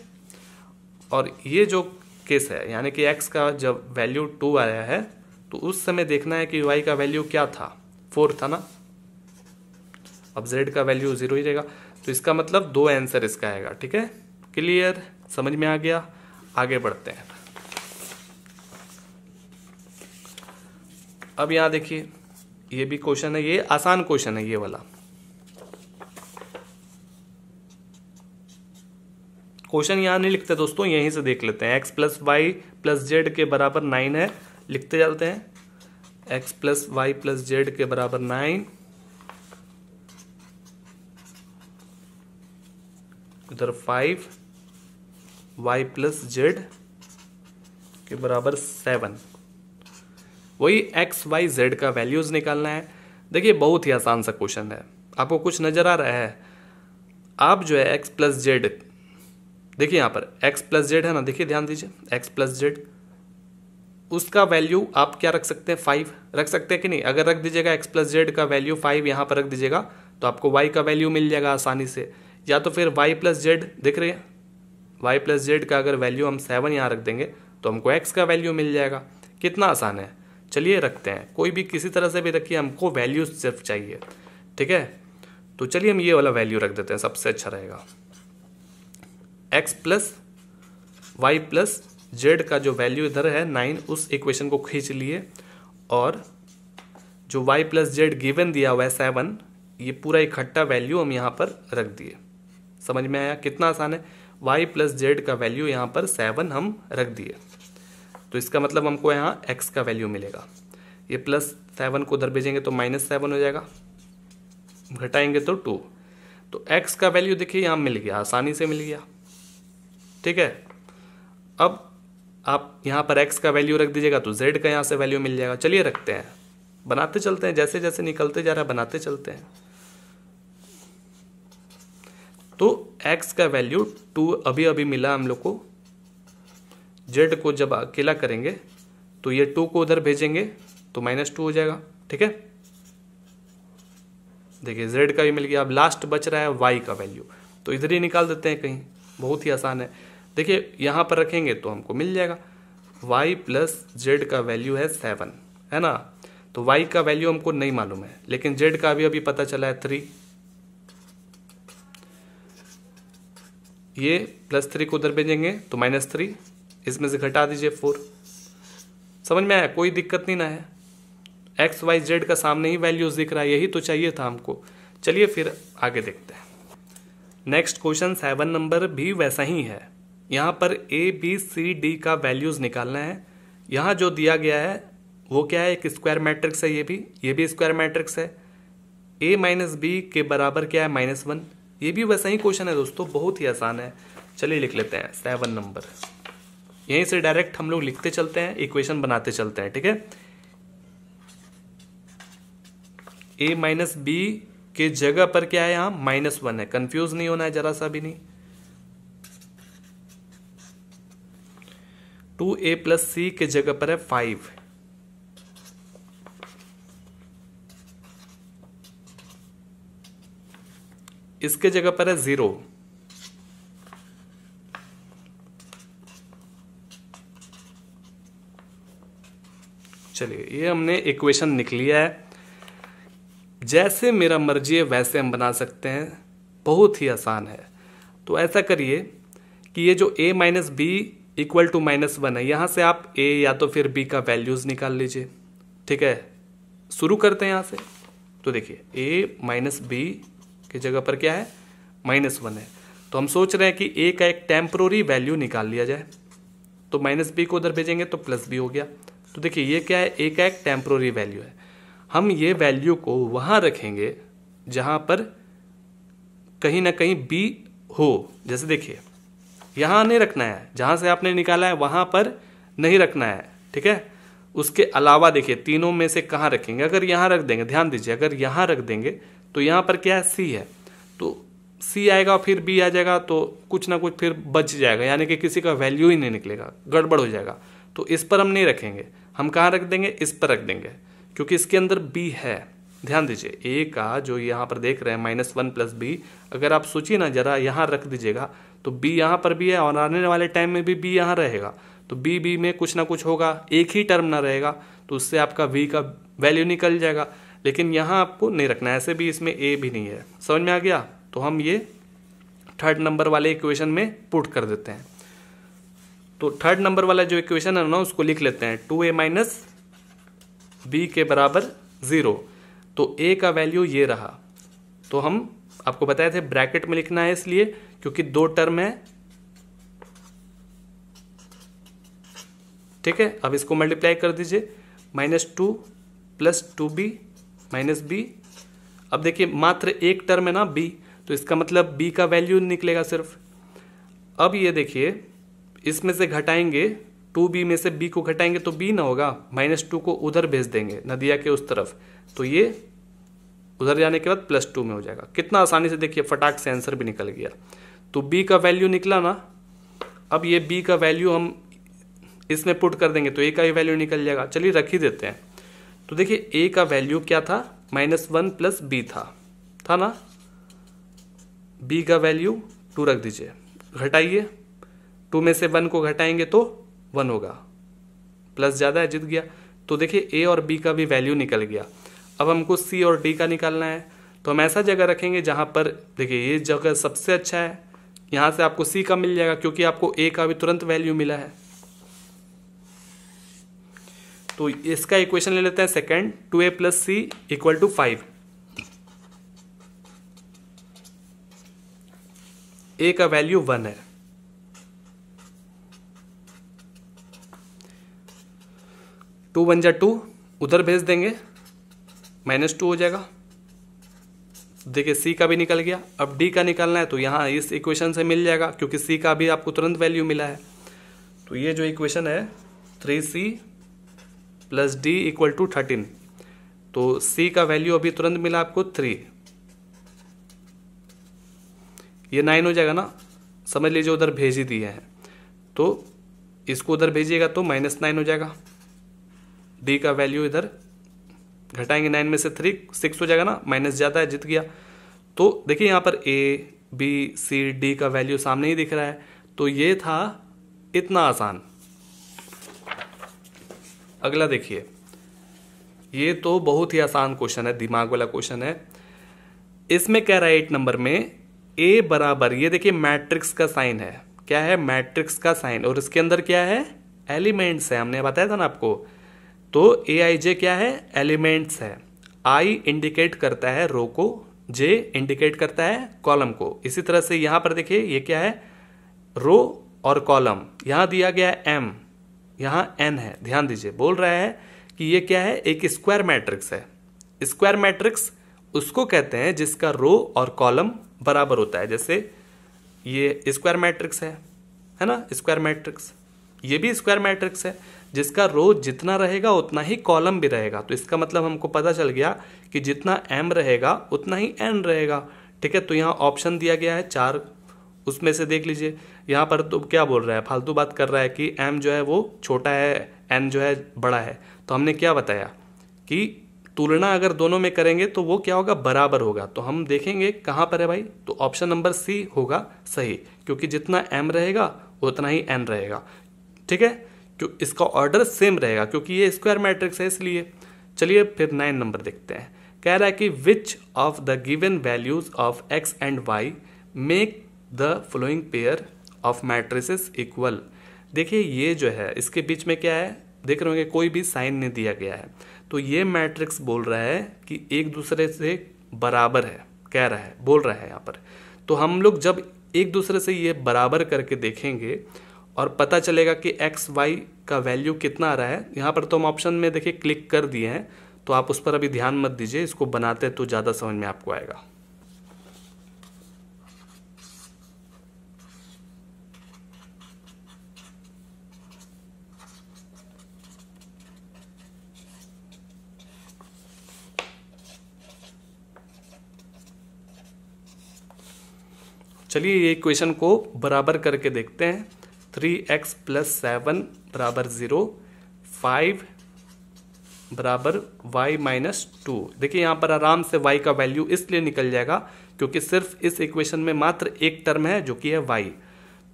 और ये जो केस है यानी कि एक्स का जब वैल्यू टू आया है तो उस समय देखना है कि वाई का वैल्यू क्या था फोर था ना अब जेड का वैल्यू जीरो ही रहेगा तो इसका मतलब दो आंसर इसका आएगा ठीक है क्लियर समझ में आ गया आगे बढ़ते हैं अब यहां देखिए ये भी क्वेश्चन है ये आसान क्वेश्चन है ये वाला क्वेश्चन यहां नहीं लिखते दोस्तों यहीं से देख लेते हैं x plus Y plus z के बराबर नाइन है लिखते जाते हैं x plus Y plus z के बराबर नाइन उधर फाइव वाई प्लस जेड के बराबर सेवन वही एक्स वाई जेड का वैल्यूज निकालना है देखिए बहुत ही आसान सा क्वेश्चन है आपको कुछ नज़र आ रहा है आप जो है एक्स प्लस जेड देखिए यहां पर एक्स प्लस जेड है ना देखिए ध्यान दीजिए एक्स प्लस जेड उसका वैल्यू आप क्या रख सकते हैं फाइव रख सकते हैं कि नहीं अगर रख दीजिएगा एक्स प्लस जेड का वैल्यू फाइव यहाँ पर रख दीजिएगा तो आपको वाई का वैल्यू मिल जाएगा आसानी से या तो फिर वाई प्लस जेड दिख रहे हैं वाई प्लस जेड का अगर वैल्यू हम सेवन यहाँ रख देंगे तो हमको एक्स का वैल्यू मिल जाएगा कितना आसान है चलिए रखते हैं कोई भी किसी तरह से भी रखिए हमको वैल्यू सिर्फ चाहिए ठीक है तो चलिए हम ये वाला वैल्यू रख देते हैं सबसे अच्छा रहेगा X plus Y plus Z का जो वैल्यू इधर है नाइन उस इक्वेशन को खींच लिए और जो वाई प्लस जेड गिवन दिया हुआ है सेवन ये पूरा इकट्ठा वैल्यू हम यहाँ पर रख दिए समझ में आया कितना आसान है वाई प्लस जेड का वैल्यू यहाँ पर सेवन हम रख दिए तो इसका मतलब हमको यहाँ एक्स का वैल्यू मिलेगा ये प्लस सेवन को उधर भेजेंगे तो माइनस सेवन हो जाएगा घटाएंगे तो टू तो एक्स का वैल्यू देखिए यहाँ मिल गया आसानी से मिल गया ठीक है अब आप यहाँ पर एक्स का वैल्यू रख दीजिएगा तो जेड का यहाँ से वैल्यू मिल जाएगा चलिए रखते हैं बनाते चलते हैं जैसे जैसे निकलते जा रहा है बनाते चलते हैं तो x का वैल्यू टू अभी अभी मिला हम लोग को जेड को जब अकेला करेंगे तो ये टू को उधर भेजेंगे तो माइनस टू हो जाएगा ठीक है देखिए जेड का भी मिल गया अब लास्ट बच रहा है वाई का वैल्यू तो इधर ही निकाल देते हैं कहीं बहुत ही आसान है देखिए यहाँ पर रखेंगे तो हमको मिल जाएगा वाई प्लस जेड का वैल्यू है सेवन है ना तो वाई का वैल्यू हमको नहीं मालूम है लेकिन जेड का अभी अभी पता चला है थ्री ये प्लस थ्री को उधर भेजेंगे तो माइनस थ्री इसमें से घटा दीजिए फोर समझ में आया कोई दिक्कत नहीं ना है एक्स वाई जेड का सामने ही वैल्यूज दिख रहा है यही तो चाहिए था हमको चलिए फिर आगे देखते हैं नेक्स्ट क्वेश्चन सेवन नंबर भी वैसा ही है यहाँ पर ए बी सी डी का वैल्यूज़ निकालना है यहाँ जो दिया गया है वो क्या है एक स्क्वायर मैट्रिक्स है ये भी ये भी स्क्वायर मैट्रिक्स है ए माइनस बी के बराबर क्या है माइनस वन ये भी वैसा ही क्वेश्चन है दोस्तों बहुत ही आसान है चलिए लिख लेते हैं सेवन नंबर यहीं से डायरेक्ट हम लोग लिखते चलते हैं इक्वेशन बनाते चलते हैं ठीक है ए माइनस बी के जगह पर क्या है यहाँ माइनस वन है कंफ्यूज नहीं होना है जरा सा भी नहीं टू ए प्लस सी के जगह पर है फाइव इसके जगह पर है जीरो चलिए ये हमने इक्वेशन निकली है जैसे मेरा मर्जी है वैसे हम बना सकते हैं बहुत ही आसान है तो ऐसा करिए कि ये जो a minus B equal to minus one है यहाँ से आप ए या तो फिर बी का वैल्यूज़ निकाल लीजिए ठीक है शुरू करते हैं यहाँ से तो देखिए ए माइनस बी की जगह पर क्या है माइनस वन है तो हम सोच रहे हैं कि ए का एक टेम्प्रोरी वैल्यू निकाल लिया जाए तो माइनस बी को उधर भेजेंगे तो प्लस बी हो गया तो देखिए ये क्या है ए का एक टेम्प्रोरी वैल्यू है हम ये वैल्यू को वहाँ रखेंगे जहाँ पर कहीं ना कहीं बी हो जैसे देखिए यहाँ नहीं रखना है जहाँ से आपने निकाला है वहाँ पर नहीं रखना है ठीक है उसके अलावा देखिए तीनों में से कहाँ रखेंगे अगर यहाँ रख देंगे ध्यान दीजिए अगर यहाँ रख देंगे तो यहाँ पर क्या है सी है तो सी आएगा फिर बी आ जाएगा तो कुछ ना कुछ फिर बच जाएगा यानी कि किसी का वैल्यू ही नहीं निकलेगा गड़बड़ हो जाएगा तो इस पर हम नहीं रखेंगे हम कहाँ रख देंगे इस पर रख देंगे क्योंकि इसके अंदर बी है ध्यान दीजिए ए का जो यहाँ पर देख रहे हैं माइनस वन प्लस बी अगर आप सोचिए ना जरा यहाँ रख दीजिएगा तो बी यहाँ पर भी है और आने वाले टाइम में भी बी यहाँ रहेगा तो बी बी में कुछ ना कुछ होगा एक ही टर्म ना रहेगा तो उससे आपका वी का वैल्यू निकल जाएगा लेकिन यहाँ आपको नहीं रखना ऐसे भी इसमें ए भी नहीं है समझ में आ गया तो हम ये थर्ड नंबर वाले इक्वेशन में पुट कर देते हैं तो थर्ड नंबर वाला जो इक्वेशन है ना उसको लिख लेते हैं टू ए माइनस बी के बराबर ज़ीरो तो ए का वैल्यू ये रहा तो हम आपको बताए थे ब्रैकेट में लिखना है इसलिए क्योंकि दो टर्म है ठीक है अब इसको मल्टीप्लाई कर दीजिए minus two plus two B minus B अब देखिए मात्र एक टर्म है ना बी तो इसका मतलब बी का वैल्यू निकलेगा सिर्फ अब ये देखिए इसमें से घटाएंगे टू बी में से बी को घटाएंगे तो बी ना होगा माइनस टू को उधर भेज देंगे नदिया के उस तरफ तो ये उधर जाने के बाद प्लस टू में हो जाएगा कितना आसानी से देखिए फटाक से आंसर भी निकल गया तो बी का वैल्यू निकला ना अब ये बी का वैल्यू हम इसमें पुट कर देंगे तो ए का ही वैल्यू निकल जाएगा चलिए रख ही देते हैं तो देखिए ए का वैल्यू क्या था माइनस वन प्लस बी था था ना बी का वैल्यू टू रख दीजिए घटाइए टू में से वन को घटाएंगे तो वन होगा प्लस ज़्यादा है जीत गया तो देखिए ए और बी का भी वैल्यू निकल गया अब हमको सी और डी का निकालना है तो हम ऐसा जगह रखेंगे जहाँ पर देखिए ये जगह सबसे अच्छा है यहाँ से आपको सी का मिल जाएगा क्योंकि आपको ए का भी तुरंत वैल्यू मिला है तो इसका इक्वेशन ले लेते हैं second two A plus C equal to five A का वैल्यू वन है टू वन जा टू उधर भेज देंगे माइनस टू हो जाएगा देखिए सी का भी निकल गया अब डी का निकलना है तो यहाँ इस इक्वेशन से मिल जाएगा क्योंकि सी का भी आपको तुरंत वैल्यू मिला है तो ये जो इक्वेशन है three C plus D equal to thirteen तो सी का वैल्यू अभी तुरंत मिला आपको थ्री ये नाइन हो जाएगा ना समझ लीजिए उधर भेज ही दिया है तो इसको उधर भेजिएगा तो माइनस नाइन हो जाएगा डी का वैल्यू इधर घटाएंगे नाइन में से थ्री सिक्स हो जाएगा ना माइनस ज़्यादा है जीत गया तो देखिए यहाँ पर ए बी सी डी का वैल्यू सामने ही दिख रहा है तो ये था इतना आसान अगला देखिए ये तो बहुत ही आसान क्वेश्चन है दिमाग वाला क्वेश्चन है इसमें कह रहा है एट नंबर में ए बराबर ये देखिए मैट्रिक्स का साइन है क्या है मैट्रिक्स का साइन और इसके अंदर क्या है एलिमेंट्स है हमने बताया था ना आपको तो ए आई जे क्या है एलिमेंट्स है आई इंडिकेट करता है रो को जे इंडिकेट करता है कॉलम को इसी तरह से यहाँ पर देखिए ये क्या है रो और कॉलम यहाँ दिया गया है एम यहाँ एन है ध्यान दीजिए बोल रहा है कि ये क्या है एक स्क्वायर मैट्रिक्स है स्क्वायर मैट्रिक्स उसको कहते हैं जिसका रो और कॉलम बराबर होता है जैसे ये स्क्वायर मैट्रिक्स है है ना स्क्वायर मैट्रिक्स ये भी स्क्वायर मैट्रिक्स है जिसका रो जितना रहेगा उतना ही कॉलम भी रहेगा तो इसका मतलब हमको पता चल गया कि जितना एम रहेगा उतना ही एन रहेगा ठीक है तो यहाँ ऑप्शन दिया गया है चार उसमें से देख लीजिए यहाँ पर तो क्या बोल रहा है फालतू बात कर रहा है कि एम जो है वो छोटा है एन जो है बड़ा है तो हमने क्या बताया कि तुलना अगर दोनों में करेंगे तो वो क्या होगा बराबर होगा तो हम देखेंगे कहाँ पर है भाई तो ऑप्शन नंबर सी होगा सही क्योंकि जितना एम रहेगा उतना ही एन रहेगा ठीक है क्यों इसका ऑर्डर सेम रहेगा क्योंकि ये स्क्वायर मैट्रिक्स है इसलिए चलिए फिर नाइन नंबर देखते हैं कह रहा है कि which of the given values of X and Y make the following pair of matrices equal देखिए ये जो है इसके बीच में क्या है देख रहे होंगे कोई भी साइन नहीं दिया गया है तो ये मैट्रिक्स बोल रहा है कि एक दूसरे से बराबर है कह रहा है बोल रहा है यहाँ पर तो हम लोग जब एक दूसरे से ये बराबर करके देखेंगे और पता चलेगा कि एक्स वाई का वैल्यू कितना आ रहा है यहाँ पर तो हम ऑप्शन में देखिए क्लिक कर दिए हैं तो आप उस पर अभी ध्यान मत दीजिए इसको बनाते तो ज़्यादा समझ में आपको आएगा चलिए ये क्वेश्चन को बराबर करके देखते हैं थ्री एक्स प्लस सेवन बराबर ज़ीरो फाइव बराबर वाई माइनस टू देखिए यहाँ पर आराम से वाई का वैल्यू इसलिए निकल जाएगा क्योंकि सिर्फ इस इक्वेशन में मात्र एक टर्म है जो कि है वाई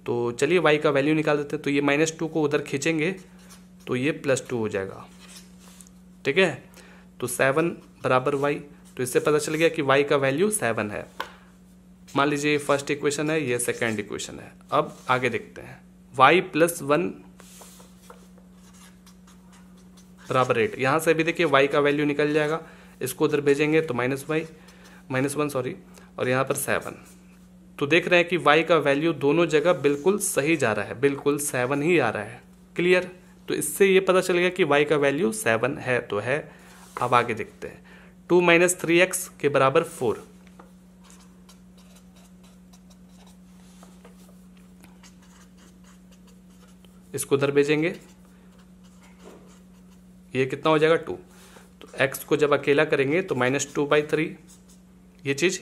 तो चलिए वाई का वैल्यू निकाल देते हैं तो ये माइनस टू को उधर खींचेंगे तो ये प्लस टू हो जाएगा ठीक है तो सेवन बराबर वाई तो इससे पता चल गया कि वाई का वैल्यू सेवन है मान लीजिए ये फर्स्ट इक्वेशन है ये सेकेंड इक्वेशन है अब आगे देखते हैं वाई प्लस वन बराबर एट यहाँ से भी देखिए वाई का वैल्यू निकल जाएगा इसको उधर भेजेंगे तो minus Y minus one sorry और यहाँ पर सेवन तो देख रहे हैं कि वाई का वैल्यू दोनों जगह बिल्कुल सही जा रहा है बिल्कुल सेवन ही आ रहा है क्लियर तो इससे ये पता चल गया कि वाई का वैल्यू सेवन है तो है अब आगे देखते हैं टू माइनस थ्री एक्स के बराबर फोर इसको उधर भेजेंगे ये कितना हो जाएगा टू तो एक्स को जब अकेला करेंगे तो माइनस टू बाई थ्री ये चीज़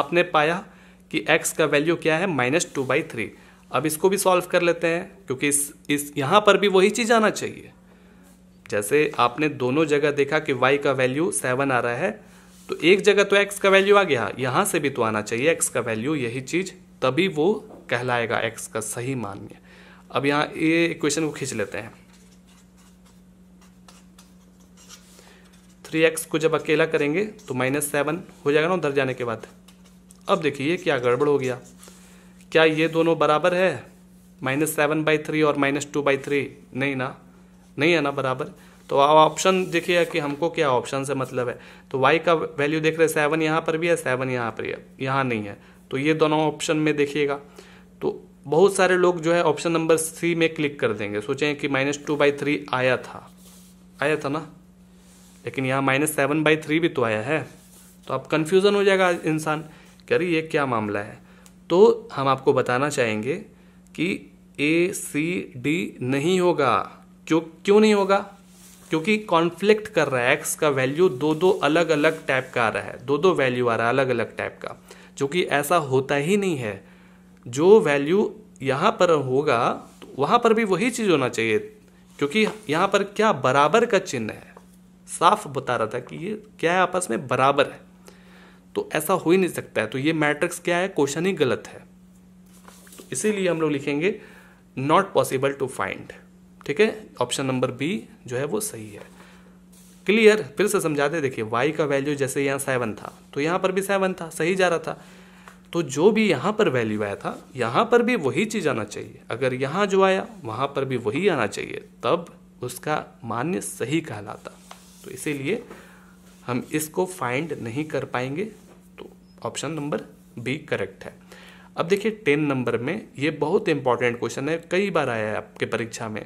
आपने पाया कि एक्स का वैल्यू क्या है माइनस टू बाई थ्री अब इसको भी सॉल्व कर लेते हैं क्योंकि इस इस यहाँ पर भी वही चीज़ आना चाहिए जैसे आपने दोनों जगह देखा कि वाई का वैल्यू सेवन आ रहा है तो एक जगह तो एक्स का वैल्यू आ गया यहाँ से भी तो आना चाहिए एक्स का वैल्यू यही चीज़ तभी वो कहलाएगा एक्स का सही मान्य अब यहाँ ये इक्वेशन को खींच लेते हैं थ्री एक्स को जब अकेला करेंगे तो माइनस सेवन हो जाएगा ना उधर जाने के बाद अब देखिए क्या गड़बड़ हो गया क्या ये दोनों बराबर है माइनस सेवन बाई थ्री और माइनस टू बाई थ्री नहीं ना नहीं है ना बराबर तो अब ऑप्शन देखिए कि हमको क्या ऑप्शन से मतलब है तो वाई का वैल्यू देख रहे सेवन यहाँ पर भी है सेवन यहाँ पर है यहाँ नहीं है तो ये दोनों ऑप्शन में देखिएगा तो बहुत सारे लोग जो है ऑप्शन नंबर सी में क्लिक कर देंगे सोचें कि माइनस टू बाई थ्री आया था आया था ना लेकिन यहाँ माइनस सेवन बाई थ्री भी तो आया है तो आप कन्फ्यूज़न हो जाएगा इंसान कह अरे ये क्या मामला है तो हम आपको बताना चाहेंगे कि ए सी डी नहीं होगा क्यों क्यों नहीं होगा क्योंकि कॉन्फ्लिक्ट कर रहा है एक्स का वैल्यू दो दो अलग अलग टाइप का आ रहा है दो दो वैल्यू आ रहा है अलग अलग टाइप का जो कि ऐसा होता ही नहीं है जो वैल्यू यहाँ पर होगा तो वहाँ पर भी वही चीज़ होना चाहिए क्योंकि यहाँ पर क्या बराबर का चिन्ह है साफ बता रहा था कि ये क्या है आपस में बराबर है तो ऐसा हो ही नहीं सकता है तो ये मैट्रिक्स क्या है क्वेश्चन ही गलत है तो इसीलिए हम लोग लिखेंगे नॉट पॉसिबल टू फाइंड ठीक है ऑप्शन नंबर बी जो है वो सही है क्लियर फिर से समझाते देखिए वाई का वैल्यू जैसे यहाँ सेवन था तो यहाँ पर भी सेवन था सही जा रहा था तो जो भी यहाँ पर वैल्यू आया था यहाँ पर भी वही चीज़ आना चाहिए अगर यहाँ जो आया वहाँ पर भी वही आना चाहिए तब उसका मान्य सही कहलाता तो इसीलिए हम इसको फाइंड नहीं कर पाएंगे तो ऑप्शन नंबर बी करेक्ट है अब देखिए टेन नंबर में ये बहुत इंपॉर्टेंट क्वेश्चन है कई बार आया है आपके परीक्षा में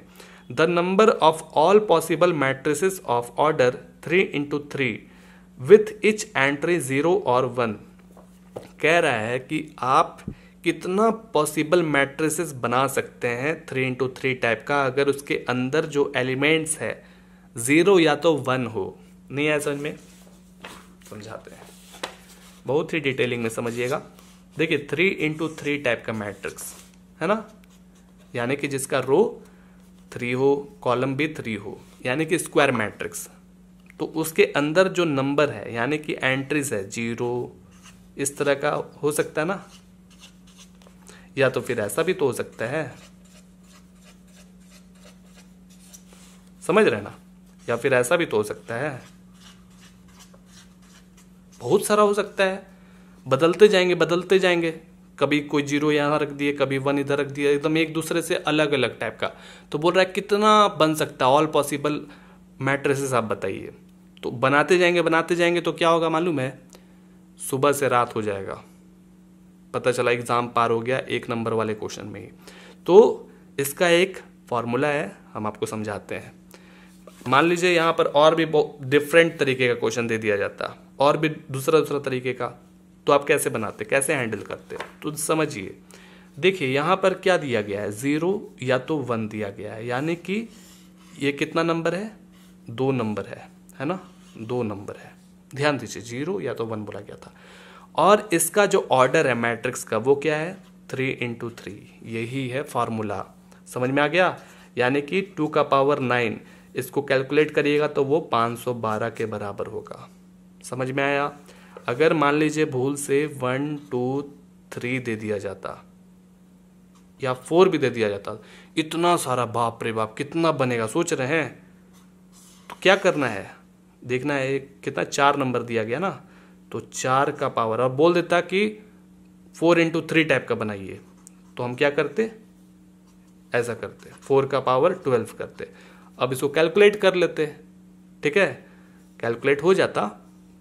the number of all possible matrices of order three into three with each entry zero और वन कह रहा है कि आप कितना पॉसिबल मैट्रिसेस बना सकते हैं थ्री इंटू थ्री टाइप का अगर उसके अंदर जो एलिमेंट्स है ज़ीरो या तो वन हो नहीं आया समझ में समझाते हैं बहुत ही डिटेलिंग में समझिएगा देखिए थ्री इंटू थ्री टाइप का मैट्रिक्स है ना यानी कि जिसका रो थ्री हो कॉलम भी थ्री हो यानी कि स्क्वायर मैट्रिक्स तो उसके अंदर जो नंबर है यानी कि एंट्रीज है जीरो इस तरह का हो सकता है ना या तो फिर ऐसा भी तो हो सकता है समझ रहे ना या फिर ऐसा भी तो हो सकता है बहुत सारा हो सकता है बदलते जाएंगे बदलते जाएंगे कभी कोई जीरो यहां रख दिए कभी वन इधर रख दिया एकदम एक दूसरे से अलग अलग टाइप का तो बोल रहा है कितना बन सकता है ऑल पॉसिबल मैट्रेसेस आप बताइए तो बनाते जाएंगे बनाते जाएंगे तो क्या होगा मालूम है सुबह से रात हो जाएगा पता चला एग्ज़ाम पार हो गया एक नंबर वाले क्वेश्चन में ही तो इसका एक फॉर्मूला है हम आपको समझाते हैं मान लीजिए यहां पर और भी डिफरेंट तरीके का क्वेश्चन दे दिया जाता और भी दूसरा दूसरा तरीके का तो आप कैसे बनाते कैसे हैंडल करते तो समझिए देखिए यहां पर क्या दिया गया है ज़ीरो या तो वन दिया गया है यानी कि ये कितना नंबर है दो नंबर है है ना दो नंबर है ध्यान दीजिए जीरो या तो वन बोला गया था और इसका जो ऑर्डर है मैट्रिक्स का वो क्या है थ्री इंटू थ्री यही है फार्मूला समझ में आ गया यानी कि टू का पावर नाइन इसको कैलकुलेट करिएगा तो वो 512 के बराबर होगा समझ में आया अगर मान लीजिए भूल से वन टू थ्री दे दिया जाता या फोर भी दे दिया जाता इतना सारा बाप रे बाप कितना बनेगा सोच रहे हैं तो क्या करना है देखना है कितना चार नंबर दिया गया ना तो चार का पावर और बोल देता कि फोर इंटू थ्री टाइप का बनाइए तो हम क्या करते ऐसा करते फोर का पावर ट्वेल्व करते अब इसको कैलकुलेट कर लेते ठीक है कैलकुलेट हो जाता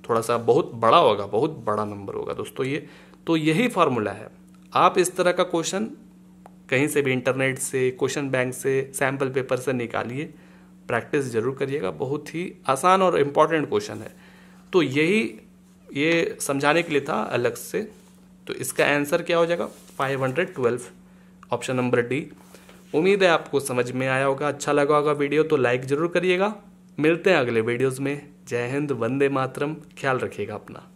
थोड़ा सा बहुत बड़ा होगा बहुत बड़ा नंबर होगा दोस्तों ये तो यही फार्मूला है आप इस तरह का क्वेश्चन कहीं से भी इंटरनेट से क्वेश्चन बैंक से सैम्पल पेपर से निकालिए प्रैक्टिस जरूर करिएगा बहुत ही आसान और इम्पॉर्टेंट क्वेश्चन है तो यही ये समझाने के लिए था अलग से तो इसका आंसर क्या हो जाएगा 512 ऑप्शन नंबर डी उम्मीद है आपको समझ में आया होगा अच्छा लगा होगा वीडियो तो लाइक ज़रूर करिएगा मिलते हैं अगले वीडियोज़ में जय हिंद वंदे मातरम ख्याल रखिएगा अपना